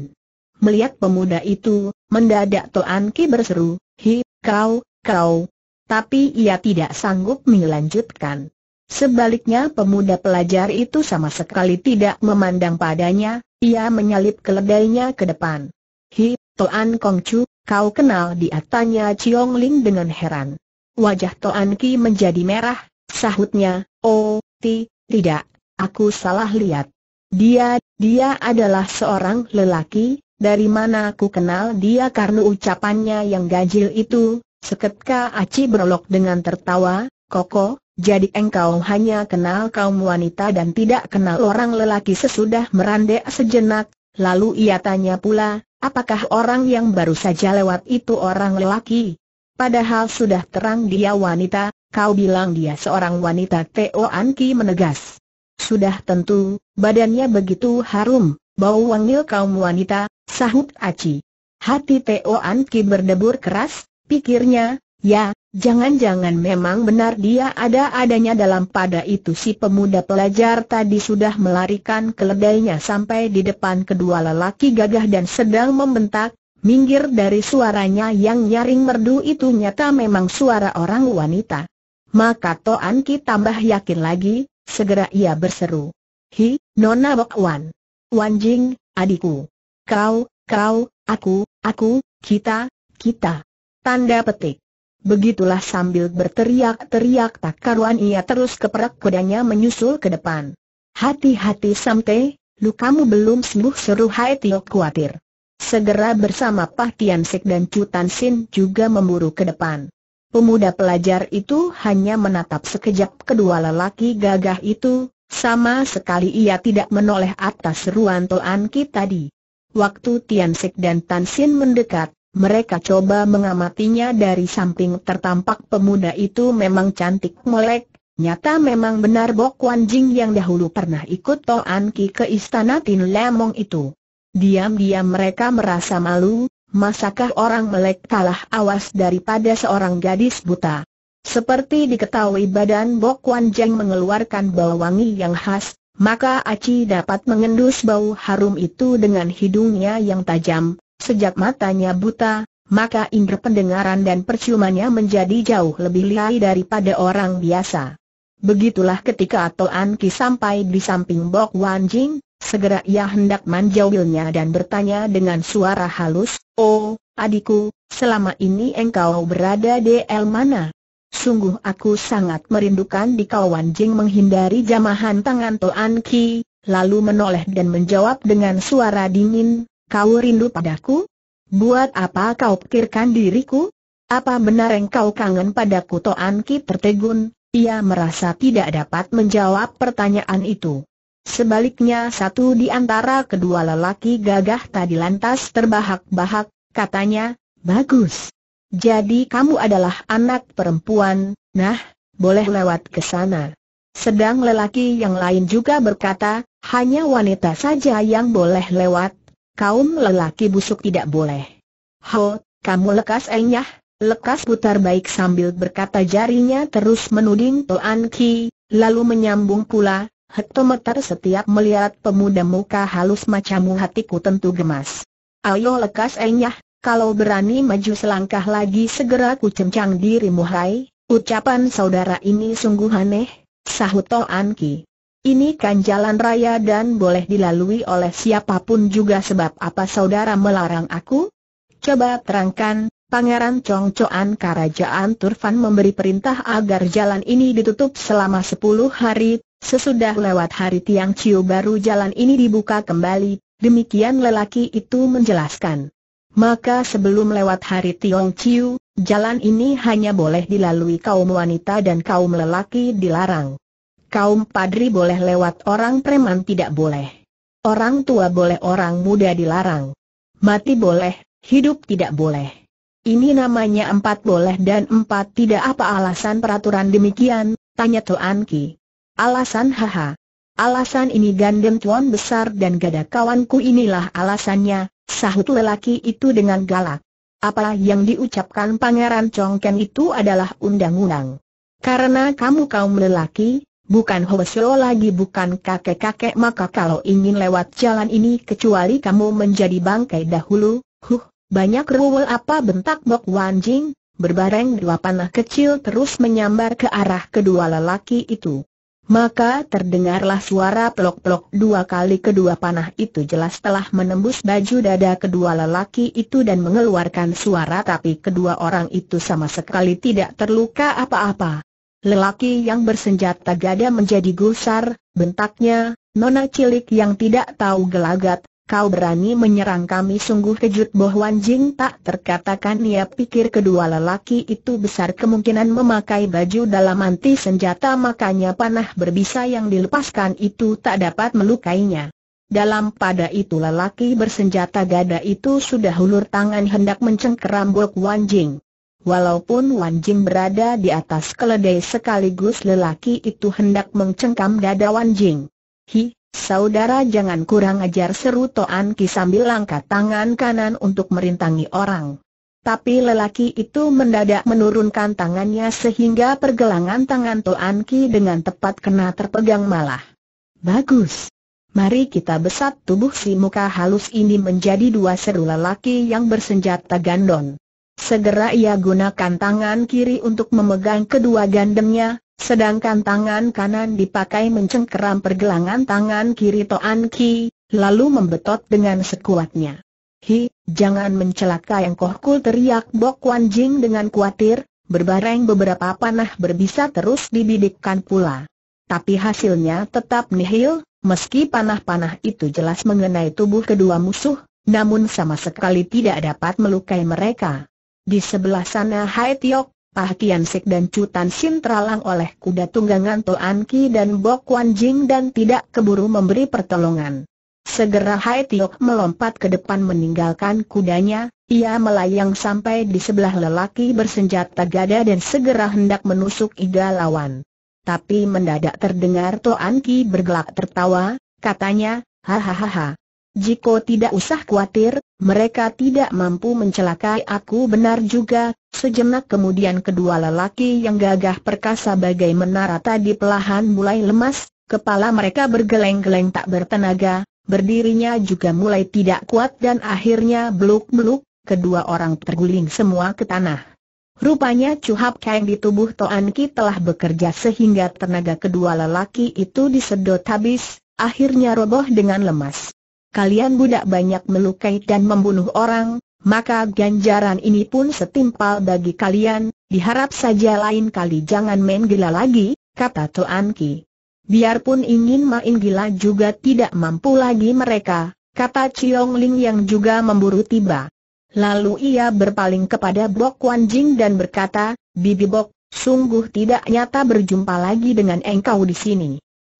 Melihat pemuda itu, mendadak Toan Ki berseru, Hi, kau, kau, tapi ia tidak sanggup melanjutkan. Sebaliknya pemuda pelajar itu sama sekali tidak memandang padanya, ia menyalip keledainya ke depan. Hi, Toan Kong Chu, kau kenal dia tanya Chiong Ling dengan heran. Wajah Toan Ki menjadi merah, sahutnya, oh, ti, tidak, aku salah lihat. Dia, dia adalah seorang lelaki, dari mana aku kenal dia karena ucapannya yang ganjil itu, Seketika Aci berolok dengan tertawa, Koko, jadi engkau hanya kenal kaum wanita dan tidak kenal orang lelaki sesudah merandek sejenak, lalu ia tanya pula, apakah orang yang baru saja lewat itu orang lelaki? Padahal sudah terang dia wanita, kau bilang dia seorang wanita Teo Anki menegas. Sudah tentu, badannya begitu harum, bau wangil kaum wanita, sahut Aci. Hati Teo Anki berdebur keras, Pikirnya, ya, jangan-jangan memang benar dia ada-adanya dalam pada itu si pemuda pelajar tadi sudah melarikan keledainya sampai di depan kedua lelaki gagah dan sedang membentak, minggir dari suaranya yang nyaring merdu itu nyata memang suara orang wanita. Maka Toan Ki tambah yakin lagi, segera ia berseru. Hi, Nona Bok Wan. Wan Jing, adikku. Kau, kau, aku, aku, kita, kita. Tanda petik. Begitulah sambil berteriak-teriak tak karuan ia terus keperak kudanya menyusul ke depan. Hati-hati Samte, lukamu belum sembuh seru Hai Tio khawatir. Segera bersama Pah Tian Sek dan Chu Tan Sin juga memburu ke depan. Pemuda pelajar itu hanya menatap sekejap kedua lelaki gagah itu, sama sekali ia tidak menoleh atas seruan Toan Ki tadi. Waktu Tian Sek dan Tan Sin mendekat, mereka coba mengamatinya dari samping tertampak pemuda itu memang cantik melek, nyata memang benar Bok Wan Jing yang dahulu pernah ikut Toan Ki ke istana Tin Lemong itu. Diam-diam mereka merasa malu, masakah orang melek kalah awas daripada seorang gadis buta. Seperti diketahui badan Bok Wan Jing mengeluarkan bau wangi yang khas, maka Aci dapat mengendus bau harum itu dengan hidungnya yang tajam, Sejak matanya buta, maka indera pendengaran dan perciumannya menjadi jauh lebih lihai daripada orang biasa. Begitulah ketika Toan Ki sampai di samping Bok Wan Jing, segera ia hendak menjauhinya dan bertanya dengan suara halus, Oh, adikku, selama ini engkau berada di el mana? Sungguh aku sangat merindukan di kawan Jing menghindari jamahan tangan Toan Ki, lalu menoleh dan menjawab dengan suara dingin, Kau rindu padaku? Buat apa kau pikirkan diriku? Apa benar engkau kangen padaku Toan Ki tertegun, ia merasa tidak dapat menjawab pertanyaan itu. Sebaliknya satu di antara kedua lelaki gagah tadi lantas terbahak-bahak, katanya, bagus. Jadi kamu adalah anak perempuan, nah, boleh lewat ke sana. Sedang lelaki yang lain juga berkata, hanya wanita saja yang boleh lewat, kaum lelaki busuk tidak boleh. Ho, kamu lekas enyah, lekas putar baik sambil berkata jarinya terus menuding Toan Ki, lalu menyambung pula, hektometer setiap melihat pemuda muka halus macammu hatiku tentu gemas. Ayo lekas enyah, kalau berani maju selangkah lagi segera ku cencang dirimu hai, ucapan saudara ini sungguh aneh, sahut Toan Ki. Ini kan jalan raya dan boleh dilalui oleh siapapun juga sebab apa saudara melarang aku? Coba terangkan, Pangeran Chongcoan Kerajaan Turfan memberi perintah agar jalan ini ditutup selama 10 hari, sesudah lewat hari Tiang Chiu baru jalan ini dibuka kembali, demikian lelaki itu menjelaskan. Maka sebelum lewat hari Tiang Chiu, jalan ini hanya boleh dilalui kaum wanita dan kaum lelaki dilarang kaum padri boleh lewat orang preman tidak boleh. Orang tua boleh orang muda dilarang. Mati boleh, hidup tidak boleh. Ini namanya empat boleh dan empat tidak apa alasan peraturan demikian, tanya Tuan Ki. Alasan haha. Alasan ini gandem tuan besar dan gada kawanku inilah alasannya, sahut lelaki itu dengan galak. Apa yang diucapkan Pangeran Chongken itu adalah undang-undang. Karena kamu kaum lelaki, Bukan Hoesio lagi bukan kakek-kakek maka kalau ingin lewat jalan ini kecuali kamu menjadi bangkai dahulu, huh, banyak ruwel apa bentak Bok Wanjing, berbareng dua panah kecil terus menyambar ke arah kedua lelaki itu. Maka terdengarlah suara pelok-pelok dua kali kedua panah itu jelas telah menembus baju dada kedua lelaki itu dan mengeluarkan suara tapi kedua orang itu sama sekali tidak terluka apa-apa. Lelaki yang bersenjata gada menjadi gusar, bentaknya, nona cilik yang tidak tahu gelagat, kau berani menyerang kami sungguh kejut Bo Wan Jing tak terkatakan ia pikir kedua lelaki itu besar kemungkinan memakai baju dalam anti senjata makanya panah berbisa yang dilepaskan itu tak dapat melukainya. Dalam pada itu lelaki bersenjata gada itu sudah hulur tangan hendak mencengkeram Bo Wan Jing. Walaupun Wan Jing berada di atas keledai sekaligus lelaki itu hendak mencengkam dada Wan Jing. Hi, saudara jangan kurang ajar seru Toan Ki sambil langkah tangan kanan untuk merintangi orang. Tapi lelaki itu mendadak menurunkan tangannya sehingga pergelangan tangan Toan Ki dengan tepat kena terpegang malah. Bagus. Mari kita besat tubuh si muka halus ini menjadi dua seru lelaki yang bersenjata gandon. Segera ia gunakan tangan kiri untuk memegang kedua gandemnya, sedangkan tangan kanan dipakai mencengkeram pergelangan tangan kiri Toan Ki, lalu membetot dengan sekuatnya. Hi, jangan mencelakai kul teriak Bok Wan Jing dengan kuatir. berbareng beberapa panah berbisa terus dibidikkan pula. Tapi hasilnya tetap nihil, meski panah-panah itu jelas mengenai tubuh kedua musuh, namun sama sekali tidak dapat melukai mereka. Di sebelah sana Hai Tiok, Pah Tian Sik dan Cutan Sin teralang oleh kuda tunggangan Toan Ki dan Bok Wan Jing dan tidak keburu memberi pertolongan. Segera Hai Tiok melompat ke depan meninggalkan kudanya, ia melayang sampai di sebelah lelaki bersenjata gada dan segera hendak menusuk iga lawan. Tapi mendadak terdengar Toan Ki bergelak tertawa, katanya, hahaha, Jiko tidak usah khawatir, mereka tidak mampu mencelakai aku benar juga, sejenak kemudian kedua lelaki yang gagah perkasa bagai menara tadi pelahan mulai lemas, kepala mereka bergeleng-geleng tak bertenaga, berdirinya juga mulai tidak kuat dan akhirnya beluk-beluk, kedua orang terguling semua ke tanah. Rupanya cuhap kain di tubuh Toan Ki telah bekerja sehingga tenaga kedua lelaki itu disedot habis, akhirnya roboh dengan lemas kalian budak banyak melukai dan membunuh orang, maka ganjaran ini pun setimpal bagi kalian, diharap saja lain kali jangan main gila lagi, kata Tuan Ki. Biarpun ingin main gila juga tidak mampu lagi mereka, kata Chiong Ling yang juga memburu tiba. Lalu ia berpaling kepada Bok Wan Jing dan berkata, Bibi Bok, sungguh tidak nyata berjumpa lagi dengan engkau di sini.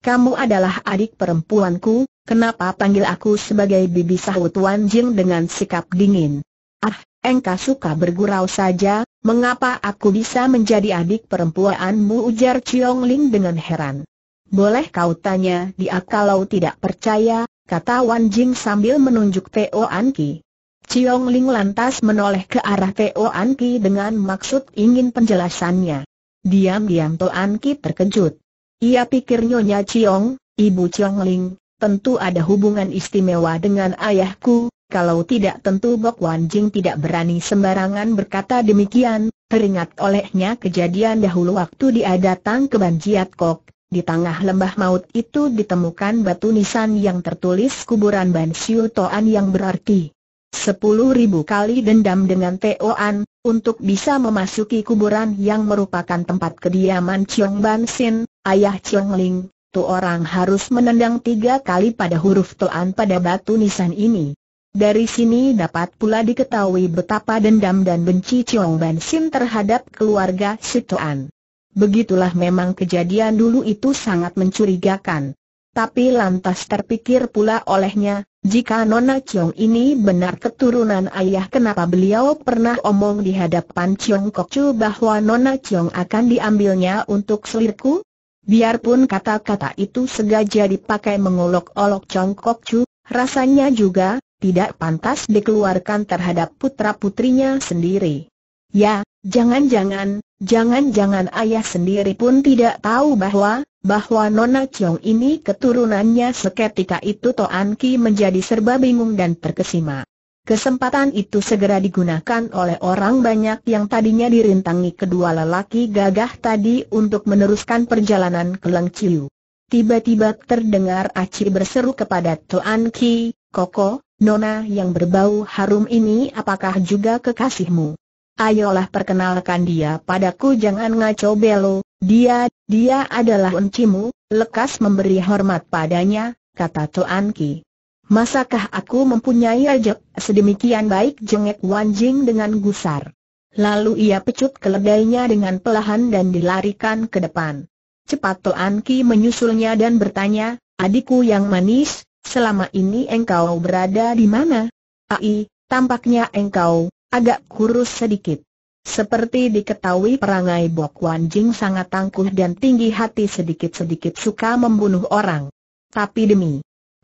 Kamu adalah adik perempuanku, Kenapa panggil aku sebagai bibi sahut Wan Jing dengan sikap dingin? Ah, engkau suka bergurau saja, mengapa aku bisa menjadi adik perempuanmu ujar Chiong Ling dengan heran. Boleh kau tanya dia kalau tidak percaya, kata Wan Jing sambil menunjuk Teo An Ki. Chiong Ling lantas menoleh ke arah Teo An Ki dengan maksud ingin penjelasannya. Diam-diam Teo An Ki terkejut. Ia pikir Nyonya Chiong, Ibu Chiong Ling, tentu ada hubungan istimewa dengan ayahku, kalau tidak tentu Bok Wan Jing tidak berani sembarangan berkata demikian, teringat olehnya kejadian dahulu waktu dia datang ke Banjiat Kok, di tengah lembah maut itu ditemukan batu nisan yang tertulis kuburan Ban Siu Toan yang berarti sepuluh ribu kali dendam dengan Toan, untuk bisa memasuki kuburan yang merupakan tempat kediaman Chiong Ban Sin, ayah Chiong Ling, Tu orang harus menendang tiga kali pada huruf tuan pada batu nisan ini. Dari sini dapat pula diketahui betapa dendam dan benci Chong Ban Sim terhadap keluarga si Tuan. Begitulah memang kejadian dulu itu sangat mencurigakan. Tapi lantas terpikir pula olehnya, jika Nona Chong ini benar keturunan ayah kenapa beliau pernah omong di hadapan Chiong Chu bahwa Nona Chong akan diambilnya untuk selirku? Biarpun kata-kata itu segaja dipakai mengolok-olok Congkok Chu, rasanya juga tidak pantas dikeluarkan terhadap putra-putrinya sendiri. Ya, jangan-jangan, jangan-jangan ayah sendiri pun tidak tahu bahwa, bahwa Nona Chong ini keturunannya seketika itu Toan Ki menjadi serba bingung dan terkesima. Kesempatan itu segera digunakan oleh orang banyak yang tadinya dirintangi kedua lelaki gagah tadi untuk meneruskan perjalanan ke Lengciu. Tiba-tiba terdengar Aci berseru kepada Tuan Ki, Koko, Nona yang berbau harum ini apakah juga kekasihmu? Ayolah perkenalkan dia padaku jangan ngaco belo, dia, dia adalah encimu, lekas memberi hormat padanya, kata Tuan Ki. Masakah aku mempunyai ajak sedemikian baik jengek Wanjing dengan gusar. Lalu ia pecut keledainya dengan pelahan dan dilarikan ke depan. Cepat Toan Ki menyusulnya dan bertanya, adikku yang manis, selama ini engkau berada di mana? Ai, tampaknya engkau agak kurus sedikit. Seperti diketahui perangai Bok Wan Jing sangat tangguh dan tinggi hati sedikit-sedikit suka membunuh orang. Tapi demi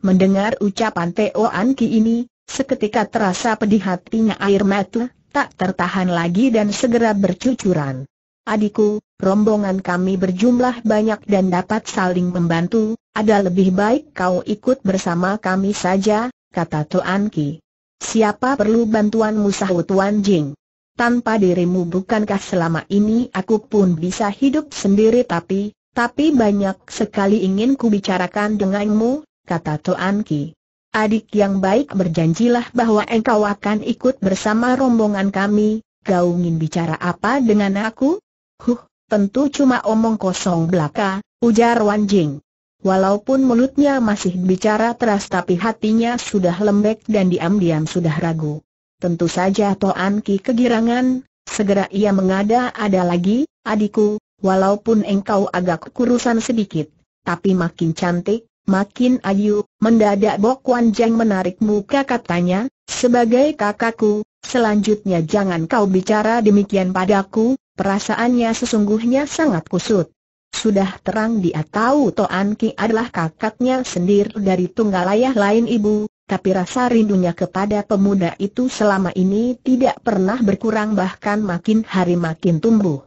Mendengar ucapan Teo Anki ini, seketika terasa pedih hatinya air mata, tak tertahan lagi dan segera bercucuran. Adikku, rombongan kami berjumlah banyak dan dapat saling membantu, ada lebih baik kau ikut bersama kami saja, kata Teo Anki. Siapa perlu bantuanmu sahut Tuan Jing? Tanpa dirimu bukankah selama ini aku pun bisa hidup sendiri tapi, tapi banyak sekali ingin ku bicarakan denganmu, kata Toan Ki. Adik yang baik berjanjilah bahwa engkau akan ikut bersama rombongan kami, kau ingin bicara apa dengan aku? Huh, tentu cuma omong kosong belaka, ujar Wan Jing. Walaupun mulutnya masih bicara teras tapi hatinya sudah lembek dan diam-diam sudah ragu. Tentu saja Toan Ki kegirangan, segera ia mengada-ada lagi, adikku, walaupun engkau agak kurusan sedikit, tapi makin cantik, Makin ayu, mendadak Bok Wan Jeng menarik muka katanya, sebagai kakakku, selanjutnya jangan kau bicara demikian padaku, perasaannya sesungguhnya sangat kusut. Sudah terang dia tahu Toan Ki adalah kakaknya sendiri dari tunggal ayah lain ibu, tapi rasa rindunya kepada pemuda itu selama ini tidak pernah berkurang bahkan makin hari makin tumbuh.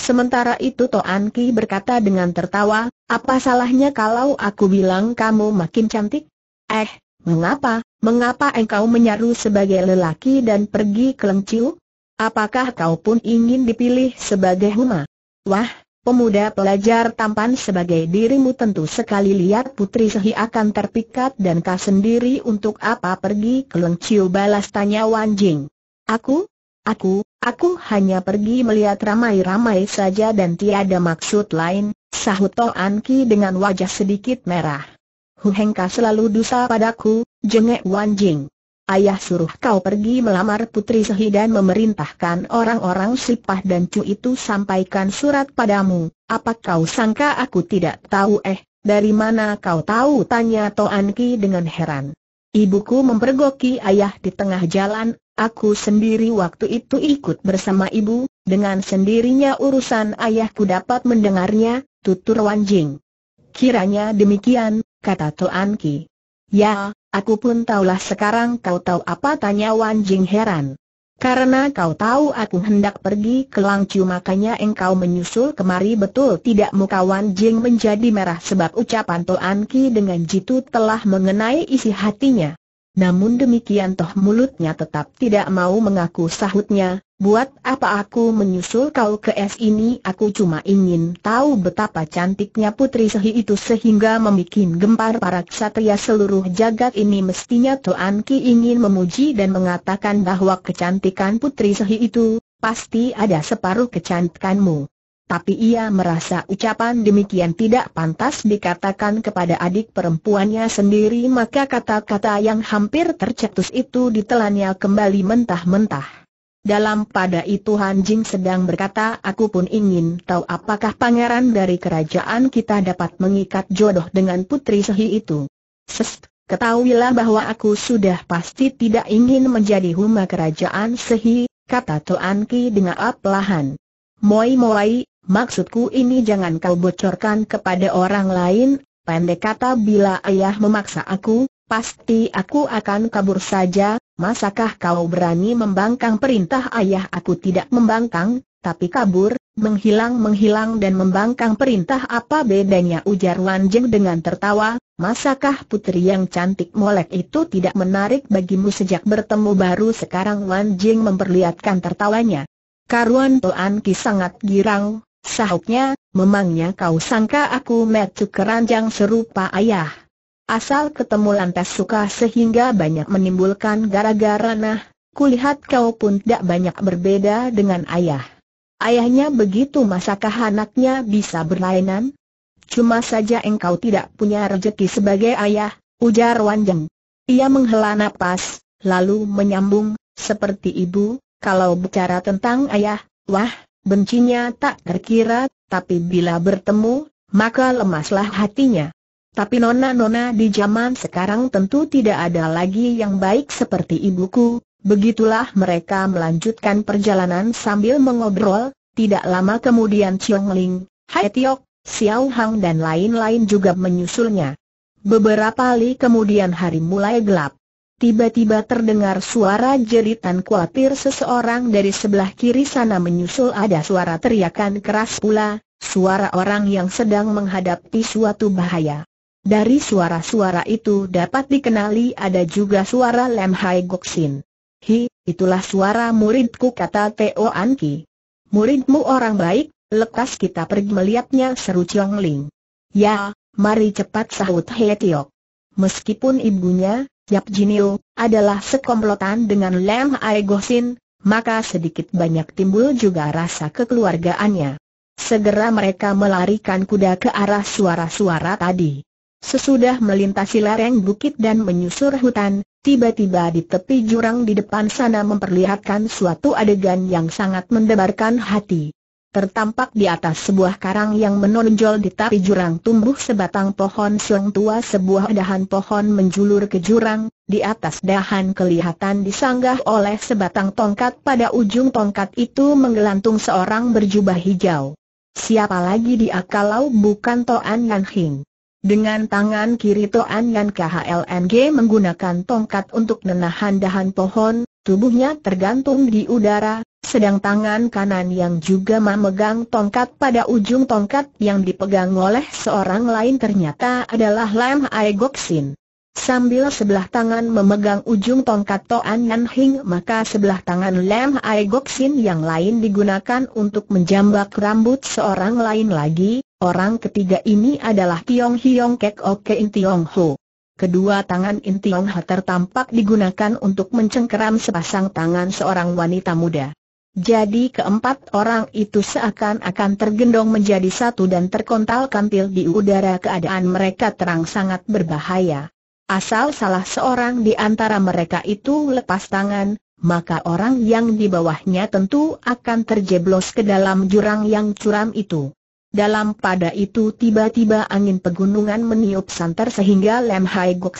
Sementara itu Toan Ki berkata dengan tertawa, apa salahnya kalau aku bilang kamu makin cantik? Eh, mengapa, mengapa engkau menyaru sebagai lelaki dan pergi ke lemciu? Apakah kau pun ingin dipilih sebagai huma? Wah, pemuda pelajar tampan sebagai dirimu tentu sekali lihat putri Sehi akan terpikat dan kau sendiri untuk apa pergi ke lemciu balas tanya Wanjing. Aku? Aku, Aku hanya pergi melihat ramai-ramai saja dan tiada maksud lain, sahut An Ki dengan wajah sedikit merah. Hu Ka selalu dusa padaku, jengek Wan Jing. Ayah suruh kau pergi melamar putri Sehi dan memerintahkan orang-orang Sipah dan Cu itu sampaikan surat padamu. Apa kau sangka aku tidak tahu eh, dari mana kau tahu? Tanya An Ki dengan heran. Ibuku mempergoki ayah di tengah jalan, Aku sendiri waktu itu ikut bersama ibu, dengan sendirinya urusan ayahku dapat mendengarnya, tutur Wan Jing. Kiranya demikian, kata Tuan Ki. Ya, aku pun tahulah sekarang kau tahu apa tanya Wan Jing heran. Karena kau tahu aku hendak pergi ke Langcu makanya engkau menyusul kemari betul tidak muka Wan Jing menjadi merah sebab ucapan Tuan Ki dengan jitu telah mengenai isi hatinya. Namun demikian toh mulutnya tetap tidak mau mengaku sahutnya, buat apa aku menyusul kau ke es ini aku cuma ingin tahu betapa cantiknya putri sehi itu sehingga membuat gempar para ksatria seluruh jagat ini mestinya Tuan Ki ingin memuji dan mengatakan bahwa kecantikan putri sehi itu, pasti ada separuh kecantikanmu tapi ia merasa ucapan demikian tidak pantas dikatakan kepada adik perempuannya sendiri maka kata-kata yang hampir tercetus itu ditelannya kembali mentah-mentah. Dalam pada itu Han Jing sedang berkata aku pun ingin tahu apakah pangeran dari kerajaan kita dapat mengikat jodoh dengan putri sehi itu. Sest, ketahuilah bahwa aku sudah pasti tidak ingin menjadi huma kerajaan sehi, kata Tuan Ki dengan apelahan. Moi Moi, Maksudku ini jangan kau bocorkan kepada orang lain, pendek kata bila ayah memaksa aku, pasti aku akan kabur saja, masakah kau berani membangkang perintah ayah aku tidak membangkang, tapi kabur, menghilang-menghilang dan membangkang perintah apa bedanya ujar Wanjing dengan tertawa, masakah putri yang cantik molek itu tidak menarik bagimu sejak bertemu baru sekarang Wanjing memperlihatkan tertawanya. Karuan Toan Ki sangat girang, Sahutnya, memangnya kau sangka aku metu keranjang serupa ayah. Asal ketemu lantas suka sehingga banyak menimbulkan gara-gara nah, kulihat kau pun tak banyak berbeda dengan ayah. Ayahnya begitu masakah anaknya bisa berlainan? Cuma saja engkau tidak punya rezeki sebagai ayah, ujar Wanjang. Ia menghela nafas, lalu menyambung, seperti ibu, kalau bicara tentang ayah, wah, Bencinya tak terkira, tapi bila bertemu, maka lemaslah hatinya. Tapi nona-nona di zaman sekarang tentu tidak ada lagi yang baik seperti ibuku, begitulah mereka melanjutkan perjalanan sambil mengobrol, tidak lama kemudian Chong Ling, Hai Tiok, Xiao Hang dan lain-lain juga menyusulnya. Beberapa kali kemudian hari mulai gelap. Tiba-tiba terdengar suara jeritan kuatir seseorang dari sebelah kiri sana menyusul ada suara teriakan keras pula, suara orang yang sedang menghadapi suatu bahaya. Dari suara-suara itu dapat dikenali ada juga suara Lem Hai Goksin. Hi, itulah suara muridku kata Teo Anki. Muridmu orang baik, lekas kita pergi melihatnya seru Chong Ling. Ya, mari cepat sahut He Tiok. Meskipun ibunya, Yap Jinil, adalah sekomplotan dengan Lem Aegosin, maka sedikit banyak timbul juga rasa kekeluargaannya. Segera mereka melarikan kuda ke arah suara-suara tadi. Sesudah melintasi lereng bukit dan menyusur hutan, tiba-tiba di tepi jurang di depan sana memperlihatkan suatu adegan yang sangat mendebarkan hati tertampak di atas sebuah karang yang menonjol di tepi jurang tumbuh sebatang pohon siung tua sebuah dahan pohon menjulur ke jurang, di atas dahan kelihatan disanggah oleh sebatang tongkat pada ujung tongkat itu menggelantung seorang berjubah hijau. Siapa lagi dia kalau bukan Toan Yan Hing? Dengan tangan kiri Toan Yan KHLNG menggunakan tongkat untuk menahan dahan pohon, Tubuhnya tergantung di udara, sedang tangan kanan yang juga memegang tongkat pada ujung tongkat yang dipegang oleh seorang lain ternyata adalah Lam Aegoksin. Sambil sebelah tangan memegang ujung tongkat Toan Nan Hing maka sebelah tangan Lam Aegoksin yang lain digunakan untuk menjambak rambut seorang lain lagi, orang ketiga ini adalah Tiong Hiong Kek Oke In Tiong Ho. Kedua tangan In Tiong Ha tertampak digunakan untuk mencengkeram sepasang tangan seorang wanita muda. Jadi keempat orang itu seakan-akan tergendong menjadi satu dan terkontal-kantil di udara keadaan mereka terang sangat berbahaya. Asal salah seorang di antara mereka itu lepas tangan, maka orang yang di bawahnya tentu akan terjeblos ke dalam jurang yang curam itu. Dalam pada itu tiba-tiba angin pegunungan meniup santer sehingga Lem Hai Gok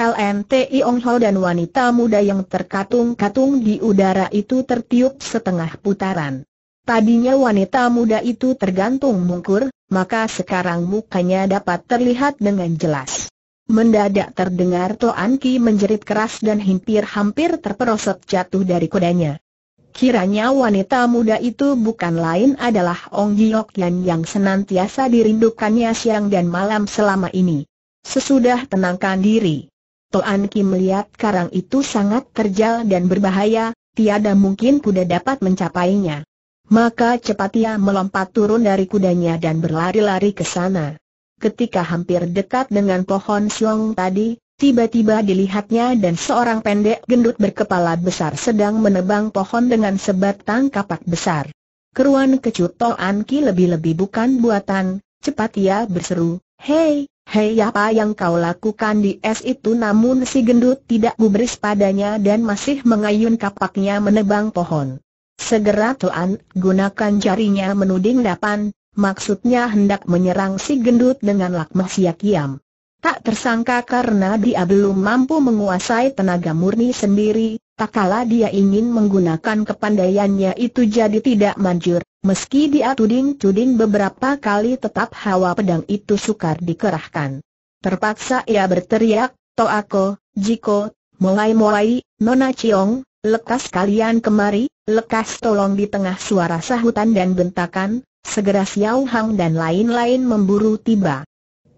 LNTI Ong Ho dan wanita muda yang terkatung-katung di udara itu tertiup setengah putaran. Tadinya wanita muda itu tergantung mungkur, maka sekarang mukanya dapat terlihat dengan jelas. Mendadak terdengar Toan Ki menjerit keras dan hampir-hampir terperosok jatuh dari kudanya. Kiranya wanita muda itu bukan lain adalah Ong Giok Yan yang senantiasa dirindukannya siang dan malam selama ini. Sesudah tenangkan diri. Toan Kim melihat karang itu sangat terjal dan berbahaya, tiada mungkin kuda dapat mencapainya. Maka cepat ia melompat turun dari kudanya dan berlari-lari ke sana. Ketika hampir dekat dengan pohon siong tadi, Tiba-tiba dilihatnya dan seorang pendek gendut berkepala besar sedang menebang pohon dengan sebatang kapak besar. Keruan kecut Toan Ki lebih-lebih bukan buatan, cepat ia berseru, Hei, hei apa yang kau lakukan di es itu namun si gendut tidak gubris padanya dan masih mengayun kapaknya menebang pohon. Segera Toan gunakan jarinya menuding dapan, maksudnya hendak menyerang si gendut dengan lakmah siakiam. Tak tersangka karena dia belum mampu menguasai tenaga murni sendiri, tak kala dia ingin menggunakan kepandaiannya itu jadi tidak manjur, meski dia tuding-tuding beberapa kali tetap hawa pedang itu sukar dikerahkan. Terpaksa ia berteriak, Toako, Jiko, mulai-mulai, Nona Ciong, lekas kalian kemari, lekas tolong di tengah suara sahutan dan bentakan, segera Xiao Hang dan lain-lain memburu tiba.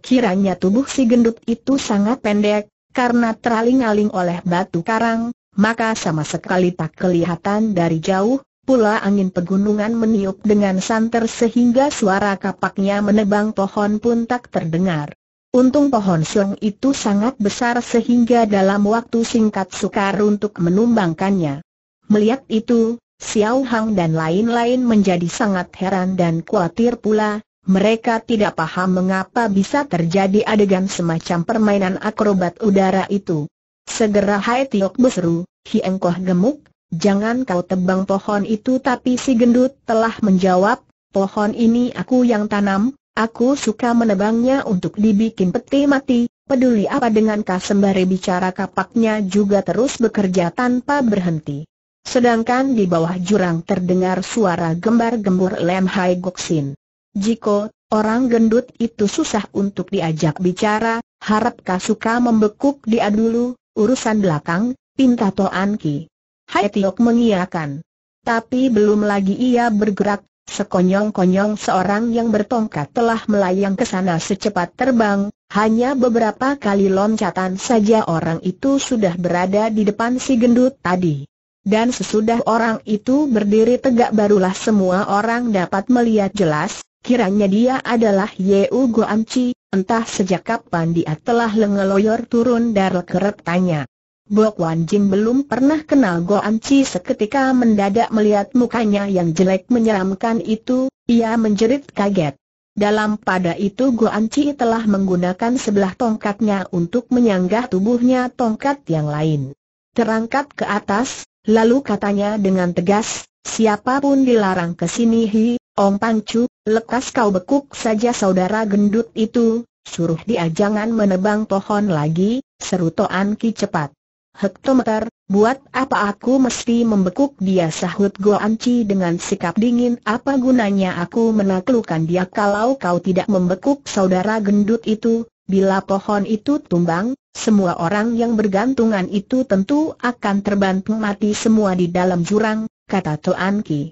Kiranya tubuh si gendut itu sangat pendek, karena teraling-aling oleh batu karang, maka sama sekali tak kelihatan dari jauh, pula angin pegunungan meniup dengan santer sehingga suara kapaknya menebang pohon pun tak terdengar. Untung pohon siung itu sangat besar sehingga dalam waktu singkat sukar untuk menumbangkannya. Melihat itu, Xiao Hang dan lain-lain menjadi sangat heran dan khawatir pula, mereka tidak paham mengapa bisa terjadi adegan semacam permainan akrobat udara itu. Segera Hai Tiok berseru, Hieng Koh gemuk, jangan kau tebang pohon itu tapi si gendut telah menjawab, pohon ini aku yang tanam, aku suka menebangnya untuk dibikin peti mati, peduli apa dengan kau sembari bicara kapaknya juga terus bekerja tanpa berhenti. Sedangkan di bawah jurang terdengar suara gembar-gembur Lem Hai Goksin. Jiko, orang gendut itu susah untuk diajak bicara, harapkah suka membekuk dia dulu, urusan belakang, pinta Toan Ki. Hai Tiok mengiakan. Tapi belum lagi ia bergerak, sekonyong-konyong seorang yang bertongkat telah melayang ke sana secepat terbang, hanya beberapa kali loncatan saja orang itu sudah berada di depan si gendut tadi. Dan sesudah orang itu berdiri tegak barulah semua orang dapat melihat jelas, Kiranya dia adalah Yeu Chi, entah sejak kapan dia telah lengeloyor turun dari keretanya. Bok Wan Jing belum pernah kenal Chi seketika mendadak melihat mukanya yang jelek menyeramkan itu, ia menjerit kaget. Dalam pada itu Chi telah menggunakan sebelah tongkatnya untuk menyanggah tubuhnya tongkat yang lain. Terangkat ke atas, lalu katanya dengan tegas, siapapun dilarang ke sini hi, Om Pancu, lekas kau bekuk saja saudara gendut itu, suruh dia jangan menebang pohon lagi, seru Toan Ki cepat. Hektometer, buat apa aku mesti membekuk dia sahut Anci dengan sikap dingin apa gunanya aku menaklukkan dia kalau kau tidak membekuk saudara gendut itu, bila pohon itu tumbang, semua orang yang bergantungan itu tentu akan terbantung mati semua di dalam jurang, kata Toan Ki.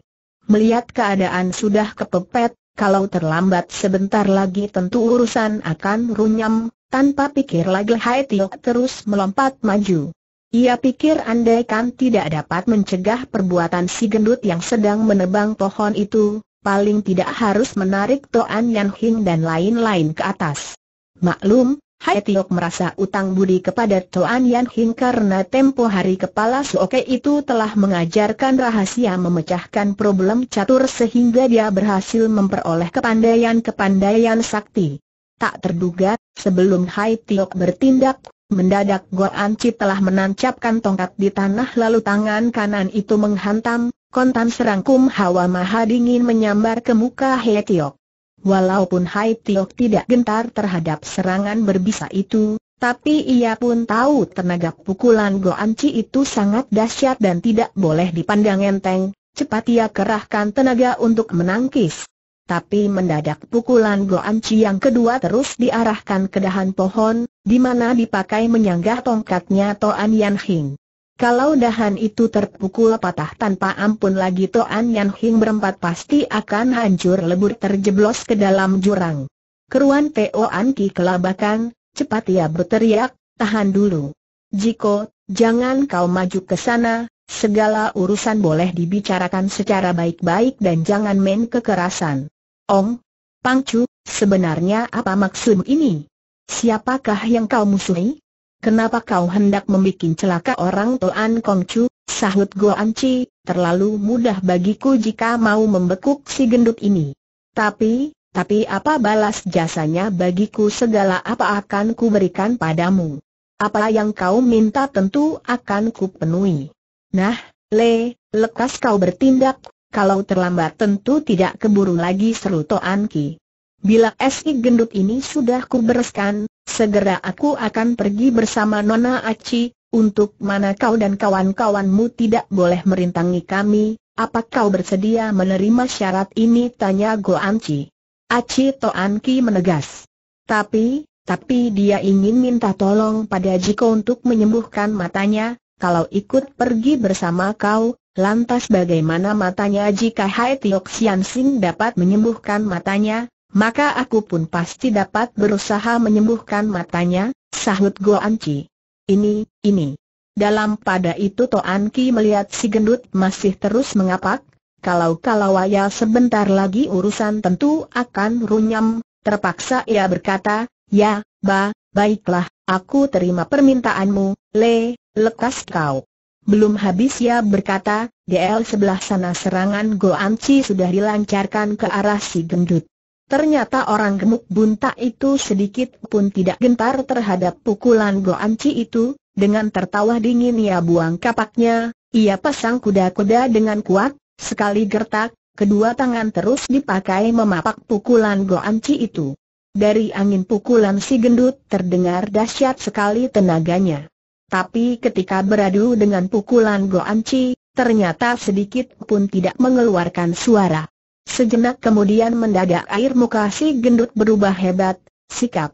Melihat keadaan sudah kepepet, kalau terlambat sebentar lagi tentu urusan akan runyam, tanpa pikir lagi Hai terus melompat maju. Ia pikir andaikan tidak dapat mencegah perbuatan si gendut yang sedang menebang pohon itu, paling tidak harus menarik Toan Yan Hing dan lain-lain ke atas. Maklum, Hai Tiok merasa utang budi kepada Toan Yan Hing karena tempo hari kepala Suoke itu telah mengajarkan rahasia memecahkan problem catur sehingga dia berhasil memperoleh kepandaian-kepandaian sakti. Tak terduga, sebelum Hai Tiok bertindak, mendadak Goan Chi telah menancapkan tongkat di tanah lalu tangan kanan itu menghantam, kontan serangkum hawa maha dingin menyambar ke muka Hai Tiok. Walaupun Hai Tiok tidak gentar terhadap serangan berbisa itu, tapi ia pun tahu tenaga pukulan Goanci itu sangat dahsyat dan tidak boleh dipandang enteng, cepat ia kerahkan tenaga untuk menangkis. Tapi mendadak pukulan Goanci yang kedua terus diarahkan ke dahan pohon, di mana dipakai menyanggah tongkatnya Toan Yan Hing. Kalau dahan itu terpukul patah tanpa ampun lagi Toan Yan Hing berempat pasti akan hancur lebur terjeblos ke dalam jurang. Keruan Toan Ki kelabakan, cepat ia berteriak, tahan dulu. Jiko, jangan kau maju ke sana, segala urusan boleh dibicarakan secara baik-baik dan jangan main kekerasan. Ong, Pangcu, sebenarnya apa maksud ini? Siapakah yang kau musuhi? Kenapa kau hendak membuat celaka orang Toan Chu? Sahut Anci. terlalu mudah bagiku jika mau membekuk si gendut ini. Tapi, tapi apa balas jasanya bagiku segala apa akan kuberikan padamu. Apa yang kau minta tentu akan kupenuhi. Nah, Le, lekas kau bertindak, kalau terlambat tentu tidak keburu lagi seru Toan Ki. Bila SI gendut ini sudah kubereskan, segera aku akan pergi bersama Nona Aci, untuk mana kau dan kawan-kawanmu tidak boleh merintangi kami, apa kau bersedia menerima syarat ini? Tanya Go Anci. Aci Toan Ki menegas. Tapi, tapi dia ingin minta tolong pada Jiko untuk menyembuhkan matanya, kalau ikut pergi bersama kau, lantas bagaimana matanya jika Hai Tiok Sian Sing dapat menyembuhkan matanya, maka aku pun pasti dapat berusaha menyembuhkan matanya, sahut Go Anci. Ini, ini. Dalam pada itu Toan Ki melihat si gendut masih terus mengapak, kalau-kalau ayah sebentar lagi urusan tentu akan runyam, terpaksa ia berkata, ya, ba, baiklah, aku terima permintaanmu, le, lekas kau. Belum habis ia berkata, DL sebelah sana serangan Go Anci sudah dilancarkan ke arah si gendut. Ternyata orang gemuk bunta itu sedikit pun tidak gentar terhadap pukulan Goanci itu, dengan tertawa dingin ia buang kapaknya, ia pasang kuda-kuda dengan kuat, sekali gertak, kedua tangan terus dipakai memapak pukulan Goanci itu. Dari angin pukulan si gendut terdengar dahsyat sekali tenaganya. Tapi ketika beradu dengan pukulan Goanci, ternyata sedikit pun tidak mengeluarkan suara. Sejenak kemudian mendadak air muka si gendut berubah hebat, sikap.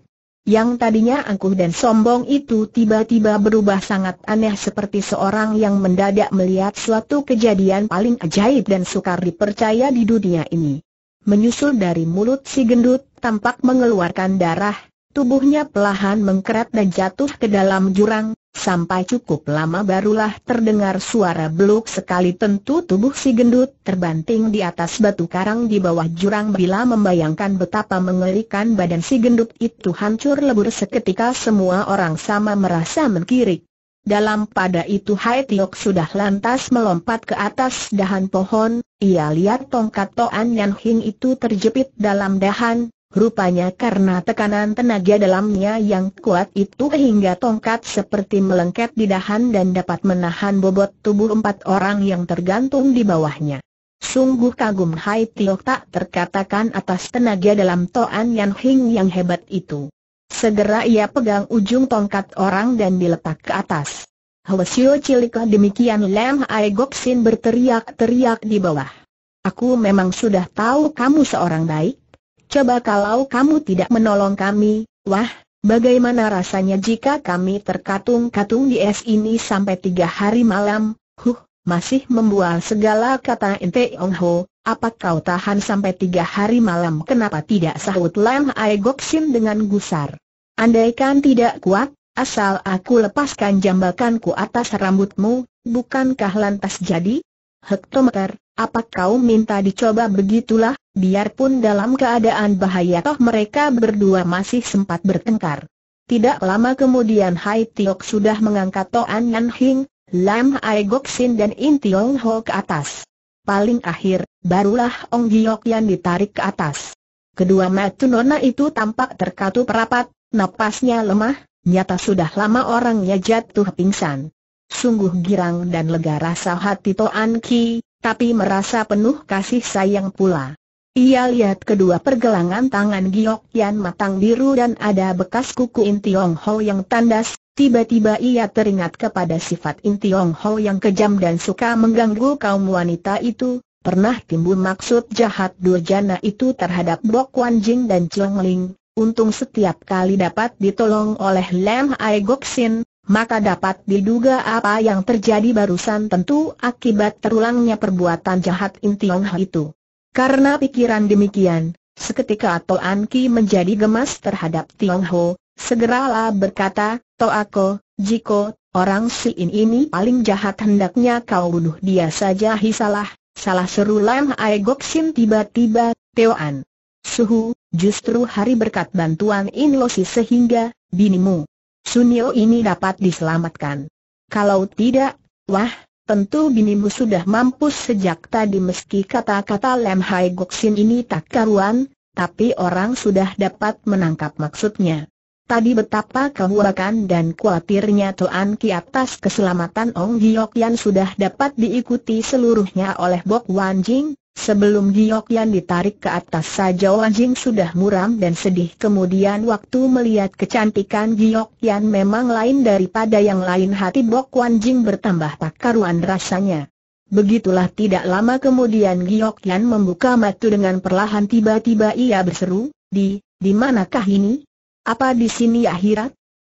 Yang tadinya angkuh dan sombong itu tiba-tiba berubah sangat aneh seperti seorang yang mendadak melihat suatu kejadian paling ajaib dan sukar dipercaya di dunia ini. Menyusul dari mulut si gendut, tampak mengeluarkan darah, Tubuhnya pelahan mengkerat dan jatuh ke dalam jurang, sampai cukup lama barulah terdengar suara beluk sekali tentu tubuh si gendut terbanting di atas batu karang di bawah jurang bila membayangkan betapa mengerikan badan si gendut itu hancur lebur seketika semua orang sama merasa mengkirik. Dalam pada itu Hai Tiok sudah lantas melompat ke atas dahan pohon, ia lihat tongkat Toan Yan Hing itu terjepit dalam dahan, Rupanya karena tekanan tenaga dalamnya yang kuat itu hingga tongkat seperti melengket di dahan dan dapat menahan bobot tubuh empat orang yang tergantung di bawahnya. Sungguh kagum Hai Tio tak terkatakan atas tenaga dalam Toan Yan Hing yang hebat itu. Segera ia pegang ujung tongkat orang dan diletak ke atas. Hwasyo Cilikah demikian Lam Aegoxin Goksin berteriak-teriak di bawah. Aku memang sudah tahu kamu seorang baik, Coba kalau kamu tidak menolong kami, wah, bagaimana rasanya jika kami terkatung-katung di es ini sampai tiga hari malam, huh, masih membual segala kata Ente Ong Ho, apa kau tahan sampai tiga hari malam kenapa tidak sahut Lam Ai Gok Sin dengan gusar. Andaikan tidak kuat, asal aku lepaskan jambakanku atas rambutmu, bukankah lantas jadi? Hektometer, apa kau minta dicoba begitulah? biarpun dalam keadaan bahaya toh mereka berdua masih sempat bertengkar. Tidak lama kemudian Hai Tiok sudah mengangkat Toan Nan Hing, Lam Ai Gok Sin dan In Tiong Ho ke atas. Paling akhir, barulah Ong Giok yang ditarik ke atas. Kedua mata nona itu tampak terkatup rapat, napasnya lemah, nyata sudah lama orangnya jatuh pingsan. Sungguh girang dan lega rasa hati Toan Ki, tapi merasa penuh kasih sayang pula. Ia lihat kedua pergelangan tangan Giok Yan matang biru dan ada bekas kuku In Tiong Ho yang tandas, tiba-tiba ia teringat kepada sifat In Tiong Ho yang kejam dan suka mengganggu kaum wanita itu, pernah timbul maksud jahat durjana itu terhadap Bok Wan Jing dan Cheng Ling, untung setiap kali dapat ditolong oleh Lam Ai Gok Sin, maka dapat diduga apa yang terjadi barusan tentu akibat terulangnya perbuatan jahat In Tiong Ho itu. Karena pikiran demikian, seketika Toan Ki menjadi gemas terhadap Tiong Ho, segeralah berkata, Toako, Jiko, orang Si In ini paling jahat hendaknya kau bunuh dia saja hisalah, salah seru Lam Ae Gok Sin tiba-tiba, Teoan. Suhu, justru hari berkat bantuan In Si sehingga, binimu, Sunio ini dapat diselamatkan. Kalau tidak, wah, Tentu binimu sudah mampus sejak tadi meski kata-kata Lem Hai Goksin ini tak karuan, tapi orang sudah dapat menangkap maksudnya. Tadi betapa kehuakan dan kuatirnya Toan Ki atas keselamatan Ong Giok yang sudah dapat diikuti seluruhnya oleh Bok Wan Jing, Sebelum giok Yan ditarik ke atas saja Jing sudah muram dan sedih kemudian waktu melihat kecantikan giok Yan memang lain daripada yang lain hati bok Jing bertambah tak karuan rasanya. Begitulah tidak lama kemudian Giok Yan membuka mata dengan perlahan tiba-tiba ia berseru, di, di manakah ini? Apa di sini akhirat?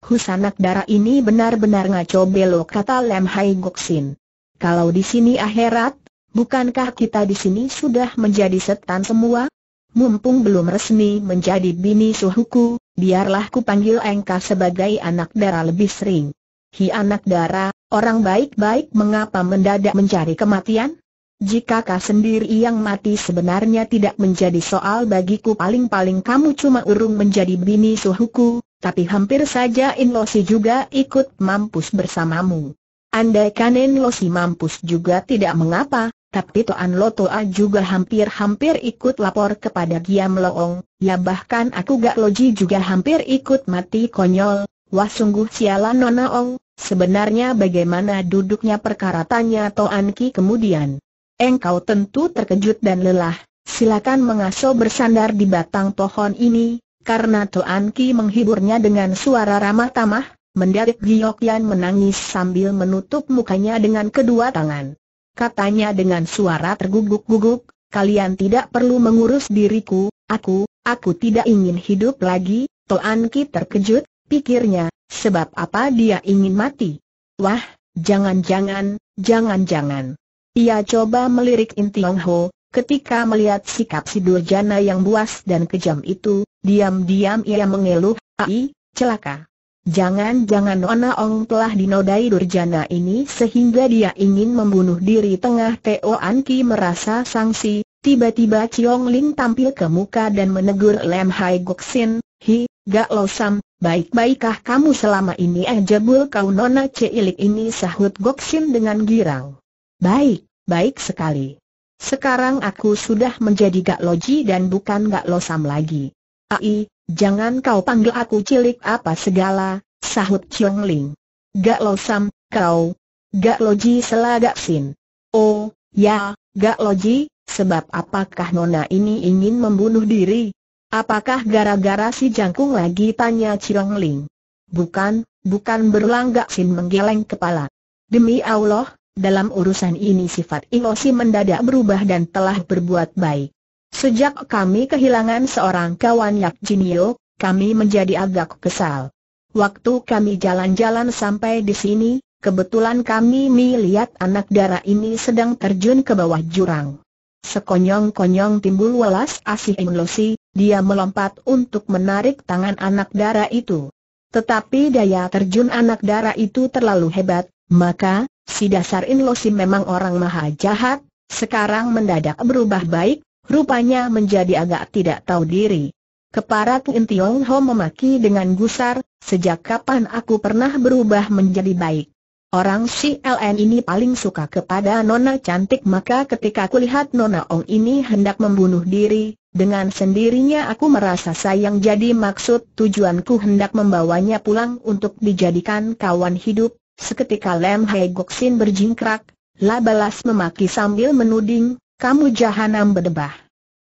Husanak darah ini benar-benar ngaco belok kata Lem Hai Goksin. Kalau di sini akhirat, Bukankah kita di sini sudah menjadi setan semua? Mumpung belum resmi menjadi bini suhuku, biarlah ku panggil engkau sebagai anak darah lebih sering. Hi anak darah, orang baik-baik mengapa mendadak mencari kematian? Jika kau sendiri yang mati sebenarnya tidak menjadi soal bagiku paling-paling kamu cuma urung menjadi bini suhuku, tapi hampir saja Inlosi juga ikut mampus bersamamu. Andaikan Inlosi Losi mampus juga tidak mengapa, tapi Toan Lotoa juga hampir-hampir ikut lapor kepada Giam Loong, ya bahkan aku Gak Loji juga hampir ikut mati konyol, wah sungguh sialan Nona Ong, sebenarnya bagaimana duduknya perkara tanya Toan Ki kemudian. Engkau tentu terkejut dan lelah, silakan mengaso bersandar di batang pohon ini, karena Toan Ki menghiburnya dengan suara ramah tamah, mendadak Giyokian menangis sambil menutup mukanya dengan kedua tangan katanya dengan suara terguguk-guguk, kalian tidak perlu mengurus diriku, aku, aku tidak ingin hidup lagi, Toan Ki terkejut, pikirnya, sebab apa dia ingin mati? Wah, jangan-jangan, jangan-jangan. Ia coba melirik In Tiong Ho, ketika melihat sikap si Durjana yang buas dan kejam itu, diam-diam ia mengeluh, ai, celaka. Jangan-jangan Nona Ong telah dinodai Durjana ini sehingga dia ingin membunuh diri tengah Teo Anki merasa sangsi, tiba-tiba Chiong Ling tampil ke muka dan menegur Lam Hai Gok Sin, Hi, Gak Lo Sam, baik-baikkah kamu selama ini eh jebul kau nona cilik ini sahut Gok Sin dengan girang. Baik, baik sekali. Sekarang aku sudah menjadi Gak Loji dan bukan Gak Lo Sam lagi. Ai, Jangan kau panggil aku cilik apa segala, sahut Chiong Ling. Gak lo sam, kau. Gak lo ji selagak sin. Oh, ya, gak lo ji, sebab apakah nona ini ingin membunuh diri? Apakah gara-gara si jangkung lagi tanya Chiong Ling? Bukan, bukan berulang gak sin menggeleng kepala. Demi Allah, dalam urusan ini sifat Imosi mendadak berubah dan telah berbuat baik. Sejak kami kehilangan seorang kawan Yak Jinio, kami menjadi agak kesal. Waktu kami jalan-jalan sampai di sini, kebetulan kami melihat anak darah ini sedang terjun ke bawah jurang. Sekonyong-konyong timbul welas asih emosi, dia melompat untuk menarik tangan anak darah itu. Tetapi daya terjun anak darah itu terlalu hebat, maka, si dasar Inlosi memang orang maha jahat, sekarang mendadak berubah baik, rupanya menjadi agak tidak tahu diri. Keparat Tuin Tiong Ho memaki dengan gusar, sejak kapan aku pernah berubah menjadi baik? Orang si LN ini paling suka kepada Nona cantik maka ketika kulihat Nona Ong ini hendak membunuh diri, dengan sendirinya aku merasa sayang jadi maksud tujuanku hendak membawanya pulang untuk dijadikan kawan hidup, seketika Lem Hai Goksin berjingkrak, La Balas memaki sambil menuding, kamu jahanam berdebah.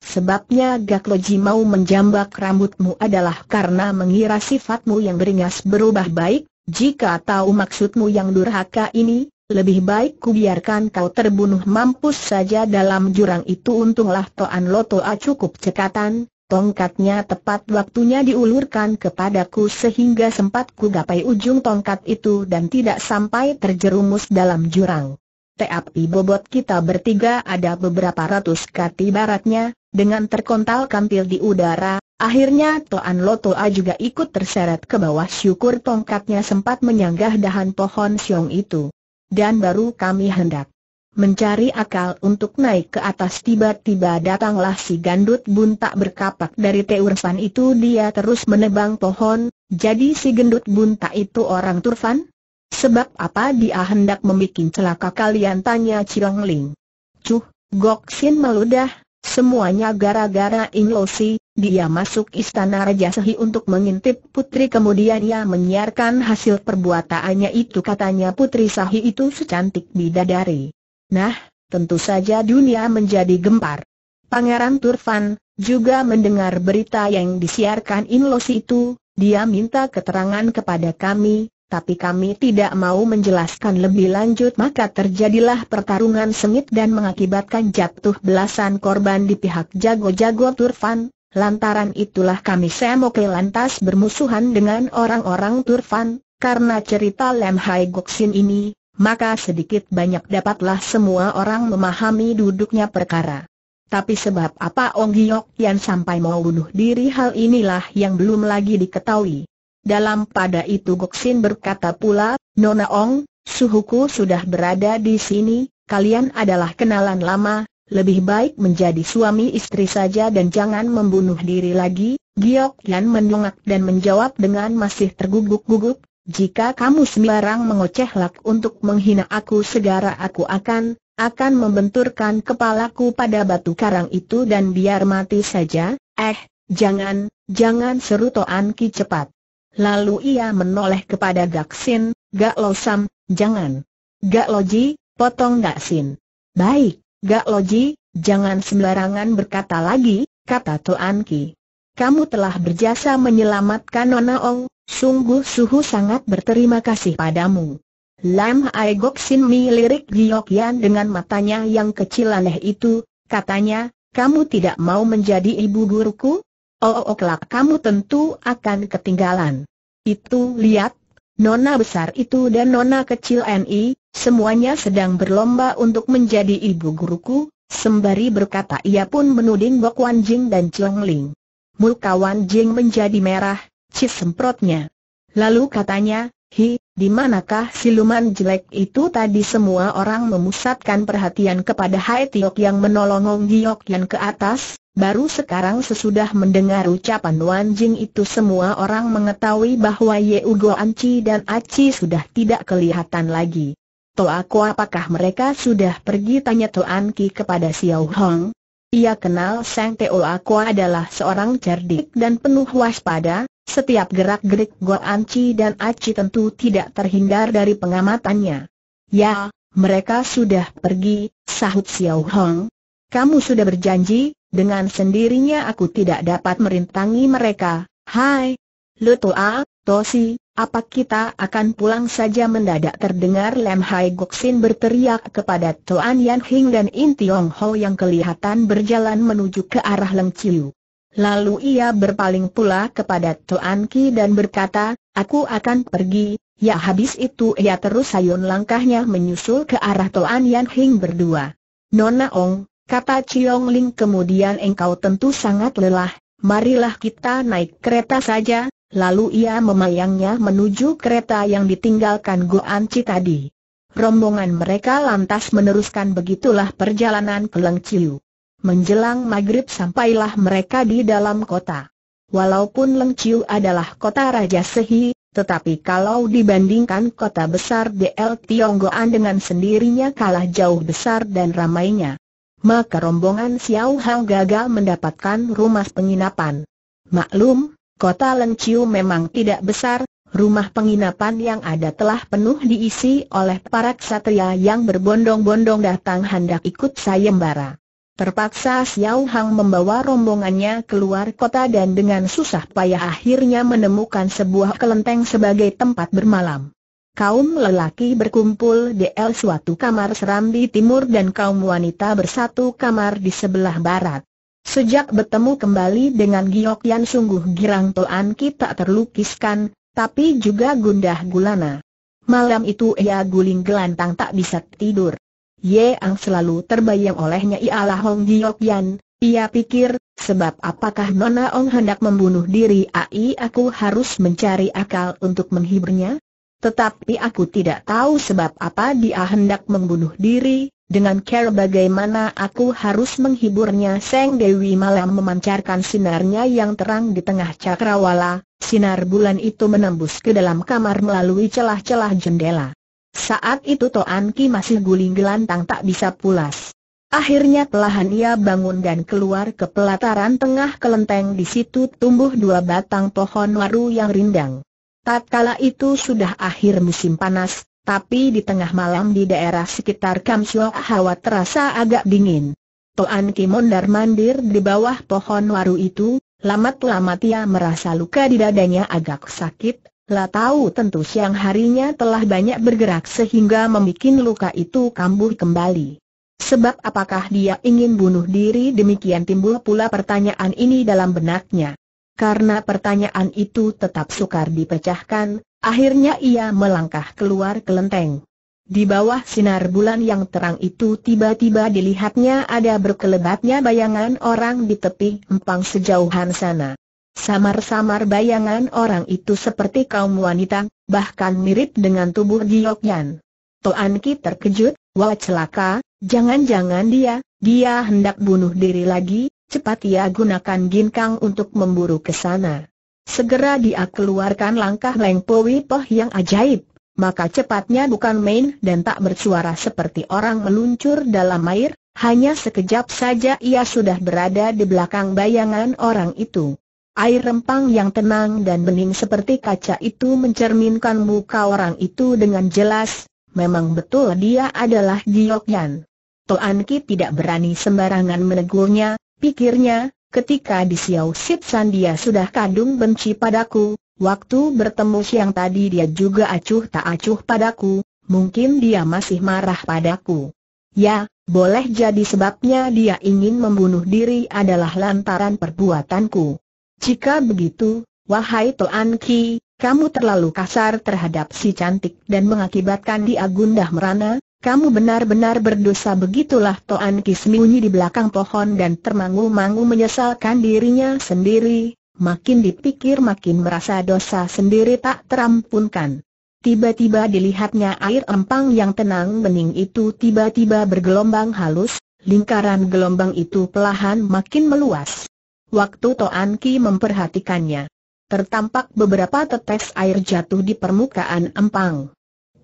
Sebabnya Gakloji mau menjambak rambutmu adalah karena mengira sifatmu yang beringas berubah baik, jika tahu maksudmu yang durhaka ini, lebih baik kubiarkan kau terbunuh mampus saja dalam jurang itu untunglah Toan Lotoa cukup cekatan, tongkatnya tepat waktunya diulurkan kepadaku sehingga sempat ku gapai ujung tongkat itu dan tidak sampai terjerumus dalam jurang. Tapi bobot kita bertiga ada beberapa ratus kati baratnya, dengan terkontal kantil di udara, akhirnya Toan Lotoa juga ikut terseret ke bawah syukur tongkatnya sempat menyanggah dahan pohon siong itu. Dan baru kami hendak mencari akal untuk naik ke atas tiba-tiba datanglah si gandut buntak berkapak dari teurfan itu dia terus menebang pohon, jadi si gendut buntak itu orang turfan? Sebab apa dia hendak membuat celaka kalian tanya Cilang Ling. Cuh, Gok Sin meludah, semuanya gara-gara In Lo Si, dia masuk istana Raja Sehi untuk mengintip putri kemudian ia menyiarkan hasil perbuatannya itu katanya putri Sahi itu secantik bidadari. Nah, tentu saja dunia menjadi gempar. Pangeran Turfan, juga mendengar berita yang disiarkan Inlosi itu, dia minta keterangan kepada kami, tapi kami tidak mau menjelaskan lebih lanjut maka terjadilah pertarungan sengit dan mengakibatkan jatuh belasan korban di pihak jago-jago Turfan. Lantaran itulah kami Semoke lantas bermusuhan dengan orang-orang Turfan, karena cerita Lem Hai Goksin ini, maka sedikit banyak dapatlah semua orang memahami duduknya perkara. Tapi sebab apa Ong Giok yang sampai mau bunuh diri hal inilah yang belum lagi diketahui. Dalam pada itu Goksin berkata pula, Nona Ong, suhuku sudah berada di sini, kalian adalah kenalan lama, lebih baik menjadi suami istri saja dan jangan membunuh diri lagi. Giok Yan menungak dan menjawab dengan masih terguguk-guguk, jika kamu sembarang mengoceh lak untuk menghina aku segera aku akan, akan membenturkan kepalaku pada batu karang itu dan biar mati saja, eh, jangan, jangan seru Toan Ki cepat. Lalu ia menoleh kepada Gaksin, Gak Lo Sam, jangan. Gak Lo Ji, potong Gaksin. Baik, Gak Lo Ji, jangan sembarangan berkata lagi, kata Tuan Ki. Kamu telah berjasa menyelamatkan Nona Ong, sungguh suhu sangat berterima kasih padamu. Lam Ai Gok Sin Mi lirik Giyok Yan dengan matanya yang kecil aneh itu, katanya, kamu tidak mau menjadi ibu guruku? Oh, oh, oh, kelak kamu tentu akan ketinggalan. Itu lihat, nona besar itu dan nona kecil NI, semuanya sedang berlomba untuk menjadi ibu guruku, sembari berkata ia pun menuding Bok Wan Jing dan Chong Ling. Muka Wan Jing menjadi merah, cis semprotnya. Lalu katanya, Hi, di manakah siluman jelek itu tadi semua orang memusatkan perhatian kepada Hai Tiok yang menolong Ong Giok yang ke atas, baru sekarang sesudah mendengar ucapan Wan Jing itu semua orang mengetahui bahwa Ye Ugo Anci dan Aci sudah tidak kelihatan lagi. Toaku apakah mereka sudah pergi tanya Toan Ki kepada Xiao Hong? Ia kenal Sang Aku adalah seorang cerdik dan penuh waspada, setiap gerak-gerik anci dan Aci tentu tidak terhindar dari pengamatannya. Ya, mereka sudah pergi, sahut Xiao Hong. Kamu sudah berjanji, dengan sendirinya aku tidak dapat merintangi mereka. Hai, Lu A, Tosi, apa kita akan pulang saja mendadak terdengar Lam Hai Goksin berteriak kepada Toan Yan Hing dan In Tiong Ho yang kelihatan berjalan menuju ke arah Leng Chiu. Lalu ia berpaling pula kepada Tuan Ki dan berkata, aku akan pergi, ya habis itu ia terus sayun langkahnya menyusul ke arah Tuan Yan Hing berdua. Nona Ong, kata Chiong Ling kemudian engkau tentu sangat lelah, marilah kita naik kereta saja, lalu ia memayangnya menuju kereta yang ditinggalkan Goan Chi tadi. Rombongan mereka lantas meneruskan begitulah perjalanan ke Chiu. Menjelang maghrib sampailah mereka di dalam kota. Walaupun Chiu adalah kota Raja Sehi, tetapi kalau dibandingkan kota besar DL Tionggoan dengan sendirinya kalah jauh besar dan ramainya. Maka rombongan Xiao Hao gagal mendapatkan rumah penginapan. Maklum, kota Chiu memang tidak besar, rumah penginapan yang ada telah penuh diisi oleh para ksatria yang berbondong-bondong datang hendak ikut sayembara. Terpaksa Xiao Hang membawa rombongannya keluar kota dan dengan susah payah akhirnya menemukan sebuah kelenteng sebagai tempat bermalam. Kaum lelaki berkumpul di el suatu kamar seram di timur dan kaum wanita bersatu kamar di sebelah barat. Sejak bertemu kembali dengan Giok Yan sungguh girang Toan Ki tak terlukiskan, tapi juga gundah gulana. Malam itu ia guling gelantang tak bisa tidur. Ye yang selalu terbayang olehnya ialah Hong Yan. ia pikir, sebab apakah Nona Ong hendak membunuh diri Ai aku harus mencari akal untuk menghiburnya? Tetapi aku tidak tahu sebab apa dia hendak membunuh diri, dengan care bagaimana aku harus menghiburnya Seng Dewi malam memancarkan sinarnya yang terang di tengah cakrawala, sinar bulan itu menembus ke dalam kamar melalui celah-celah jendela. Saat itu Toan Ki masih guling gelantang tak bisa pulas. Akhirnya pelahan ia bangun dan keluar ke pelataran tengah kelenteng di situ tumbuh dua batang pohon waru yang rindang. Tatkala itu sudah akhir musim panas, tapi di tengah malam di daerah sekitar Kamsua hawa terasa agak dingin. Toan Ki mondar mandir di bawah pohon waru itu, lamat-lamat ia merasa luka di dadanya agak sakit, lah tahu tentu siang harinya telah banyak bergerak sehingga membuat luka itu kambuh kembali. Sebab apakah dia ingin bunuh diri demikian timbul pula pertanyaan ini dalam benaknya. Karena pertanyaan itu tetap sukar dipecahkan, akhirnya ia melangkah keluar ke lenteng. Di bawah sinar bulan yang terang itu tiba-tiba dilihatnya ada berkelebatnya bayangan orang di tepi empang sejauhan sana. Samar-samar bayangan orang itu seperti kaum wanita, bahkan mirip dengan tubuh Yan. Toan Ki terkejut, wah celaka, jangan-jangan dia, dia hendak bunuh diri lagi, cepat ia gunakan ginkang untuk memburu ke sana. Segera dia keluarkan langkah Leng Powi Poh yang ajaib, maka cepatnya bukan main dan tak bersuara seperti orang meluncur dalam air, hanya sekejap saja ia sudah berada di belakang bayangan orang itu. Air rempang yang tenang dan bening seperti kaca itu mencerminkan muka orang itu dengan jelas, memang betul dia adalah Giokyan. Toan Ki tidak berani sembarangan menegurnya, pikirnya, ketika di Xiao Sip San dia sudah kadung benci padaku, waktu bertemu siang tadi dia juga acuh tak acuh padaku, mungkin dia masih marah padaku. Ya, boleh jadi sebabnya dia ingin membunuh diri adalah lantaran perbuatanku. Jika begitu, wahai Toan Ki, kamu terlalu kasar terhadap si cantik dan mengakibatkan dia gundah merana, kamu benar-benar berdosa begitulah Toan Ki sembunyi di belakang pohon dan termangu-mangu menyesalkan dirinya sendiri, makin dipikir makin merasa dosa sendiri tak terampunkan. Tiba-tiba dilihatnya air empang yang tenang bening itu tiba-tiba bergelombang halus, lingkaran gelombang itu pelahan makin meluas. Waktu Toan Ki memperhatikannya. Tertampak beberapa tetes air jatuh di permukaan empang.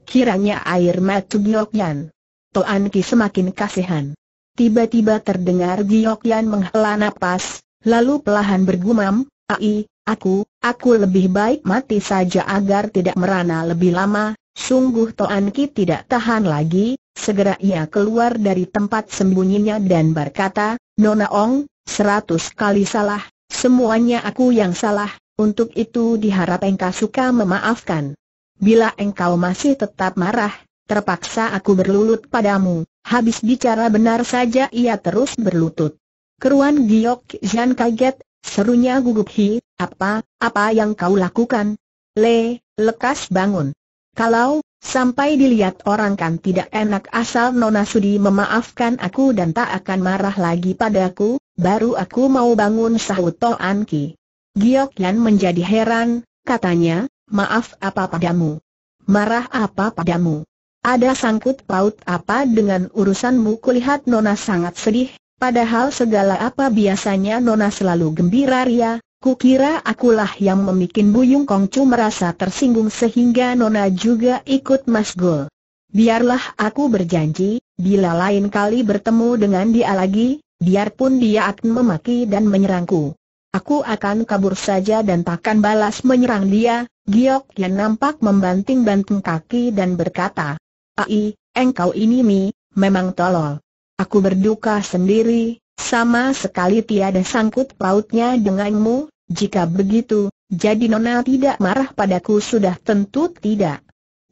Kiranya air mata Giok Yan. Toan Ki semakin kasihan. Tiba-tiba terdengar Giok Yan menghela napas, lalu pelahan bergumam, Ai, aku, aku lebih baik mati saja agar tidak merana lebih lama, sungguh Toan Ki tidak tahan lagi, segera ia keluar dari tempat sembunyinya dan berkata, Nona Ong, Seratus kali salah, semuanya aku yang salah, untuk itu diharap engkau suka memaafkan. Bila engkau masih tetap marah, terpaksa aku berlutut padamu. Habis bicara benar saja ia terus berlutut. Keruan Giok jan kaget, serunya gugup hi, apa, apa yang kau lakukan? Le, lekas bangun. Kalau, sampai dilihat orang kan tidak enak asal Nona Sudi memaafkan aku dan tak akan marah lagi padaku, baru aku mau bangun sahut An Ki. Giok Yan menjadi heran, katanya, maaf apa padamu? Marah apa padamu? Ada sangkut paut apa dengan urusanmu kulihat Nona sangat sedih, padahal segala apa biasanya Nona selalu gembira ria, kukira akulah yang memikin Buyung Kongcu merasa tersinggung sehingga Nona juga ikut masgul. Biarlah aku berjanji, bila lain kali bertemu dengan dia lagi, biarpun dia akan memaki dan menyerangku. Aku akan kabur saja dan takkan balas menyerang dia, Giok yang nampak membanting-banting kaki dan berkata, Ai, engkau ini mi, memang tolol. Aku berduka sendiri, sama sekali tiada sangkut pautnya denganmu, jika begitu, jadi Nona tidak marah padaku sudah tentu tidak.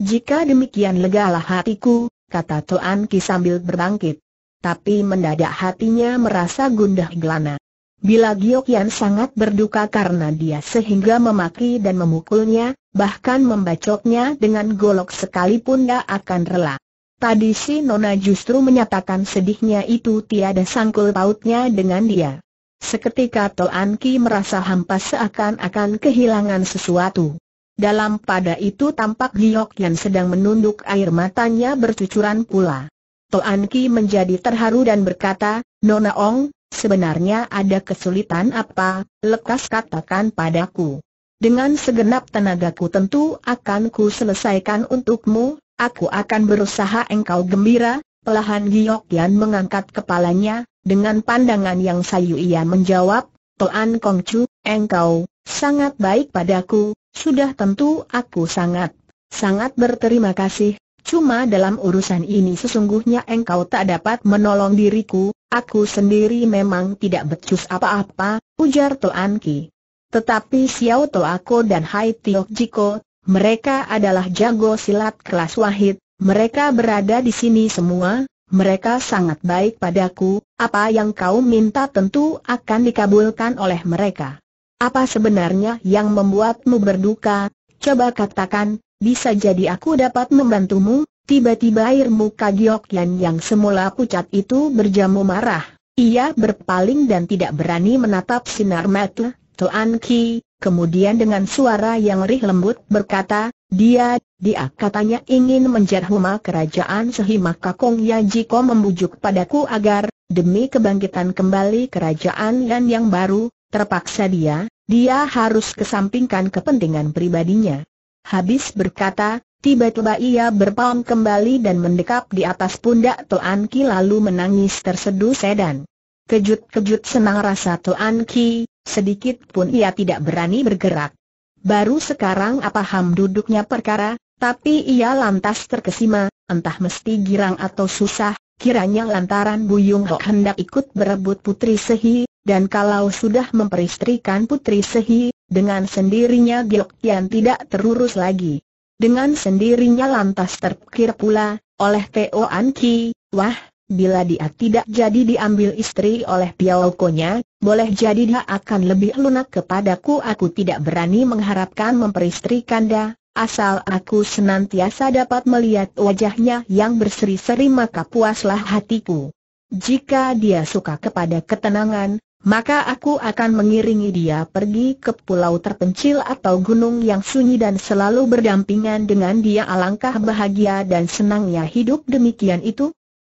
Jika demikian legalah hatiku, kata Toan Ki sambil berbangkit tapi mendadak hatinya merasa gundah gelana. Bila Gyokian sangat berduka karena dia sehingga memaki dan memukulnya, bahkan membacoknya dengan golok sekalipun dia akan rela. Tadi si Nona justru menyatakan sedihnya itu tiada sangkul pautnya dengan dia. Seketika Tol Anki merasa hampa seakan-akan kehilangan sesuatu. Dalam pada itu tampak Giok yang sedang menunduk air matanya bercucuran pula. Toan Ki menjadi terharu dan berkata, Nona Ong, sebenarnya ada kesulitan apa, lekas katakan padaku. Dengan segenap tenagaku tentu akan ku selesaikan untukmu, aku akan berusaha engkau gembira, pelahan Giok Yan mengangkat kepalanya, dengan pandangan yang sayu ia menjawab, Toan Kong Chu, engkau, sangat baik padaku, sudah tentu aku sangat, sangat berterima kasih, Cuma dalam urusan ini sesungguhnya engkau tak dapat menolong diriku, aku sendiri memang tidak becus apa-apa, ujar Toan Ki. Tetapi Xiao Toako dan Hai Tio Jiko, mereka adalah jago silat kelas wahid, mereka berada di sini semua, mereka sangat baik padaku, apa yang kau minta tentu akan dikabulkan oleh mereka. Apa sebenarnya yang membuatmu berduka, Coba katakan, bisa jadi aku dapat membantumu, tiba-tiba air muka yang semula pucat itu berjamu marah. Ia berpaling dan tidak berani menatap sinar mata, Tuan Ki, kemudian dengan suara yang rih lembut berkata, dia, dia katanya ingin menjarhuma kerajaan Sehima Kakong ya jiko membujuk padaku agar, demi kebangkitan kembali kerajaan Yan yang baru, terpaksa dia, dia harus kesampingkan kepentingan pribadinya. Habis berkata, tiba-tiba ia berpalm kembali dan mendekap di atas pundak Tuan Ki lalu menangis terseduh sedan. Kejut-kejut senang rasa Tuan Ki, sedikit pun ia tidak berani bergerak. Baru sekarang apa ham duduknya perkara, tapi ia lantas terkesima, entah mesti girang atau susah, kiranya lantaran Buyung Hok hendak ikut berebut putri Sehi, dan kalau sudah memperistrikan Putri Sehi, dengan sendirinya Giok Tian tidak terurus lagi. Dengan sendirinya lantas terpikir pula, oleh Teo Anki, wah, bila dia tidak jadi diambil istri oleh Piaokonya, boleh jadi dia akan lebih lunak kepadaku aku tidak berani mengharapkan memperistrikan dia, asal aku senantiasa dapat melihat wajahnya yang berseri-seri maka puaslah hatiku. Jika dia suka kepada ketenangan, maka aku akan mengiringi dia pergi ke pulau terpencil atau gunung yang sunyi dan selalu berdampingan dengan dia alangkah bahagia dan senangnya hidup demikian itu.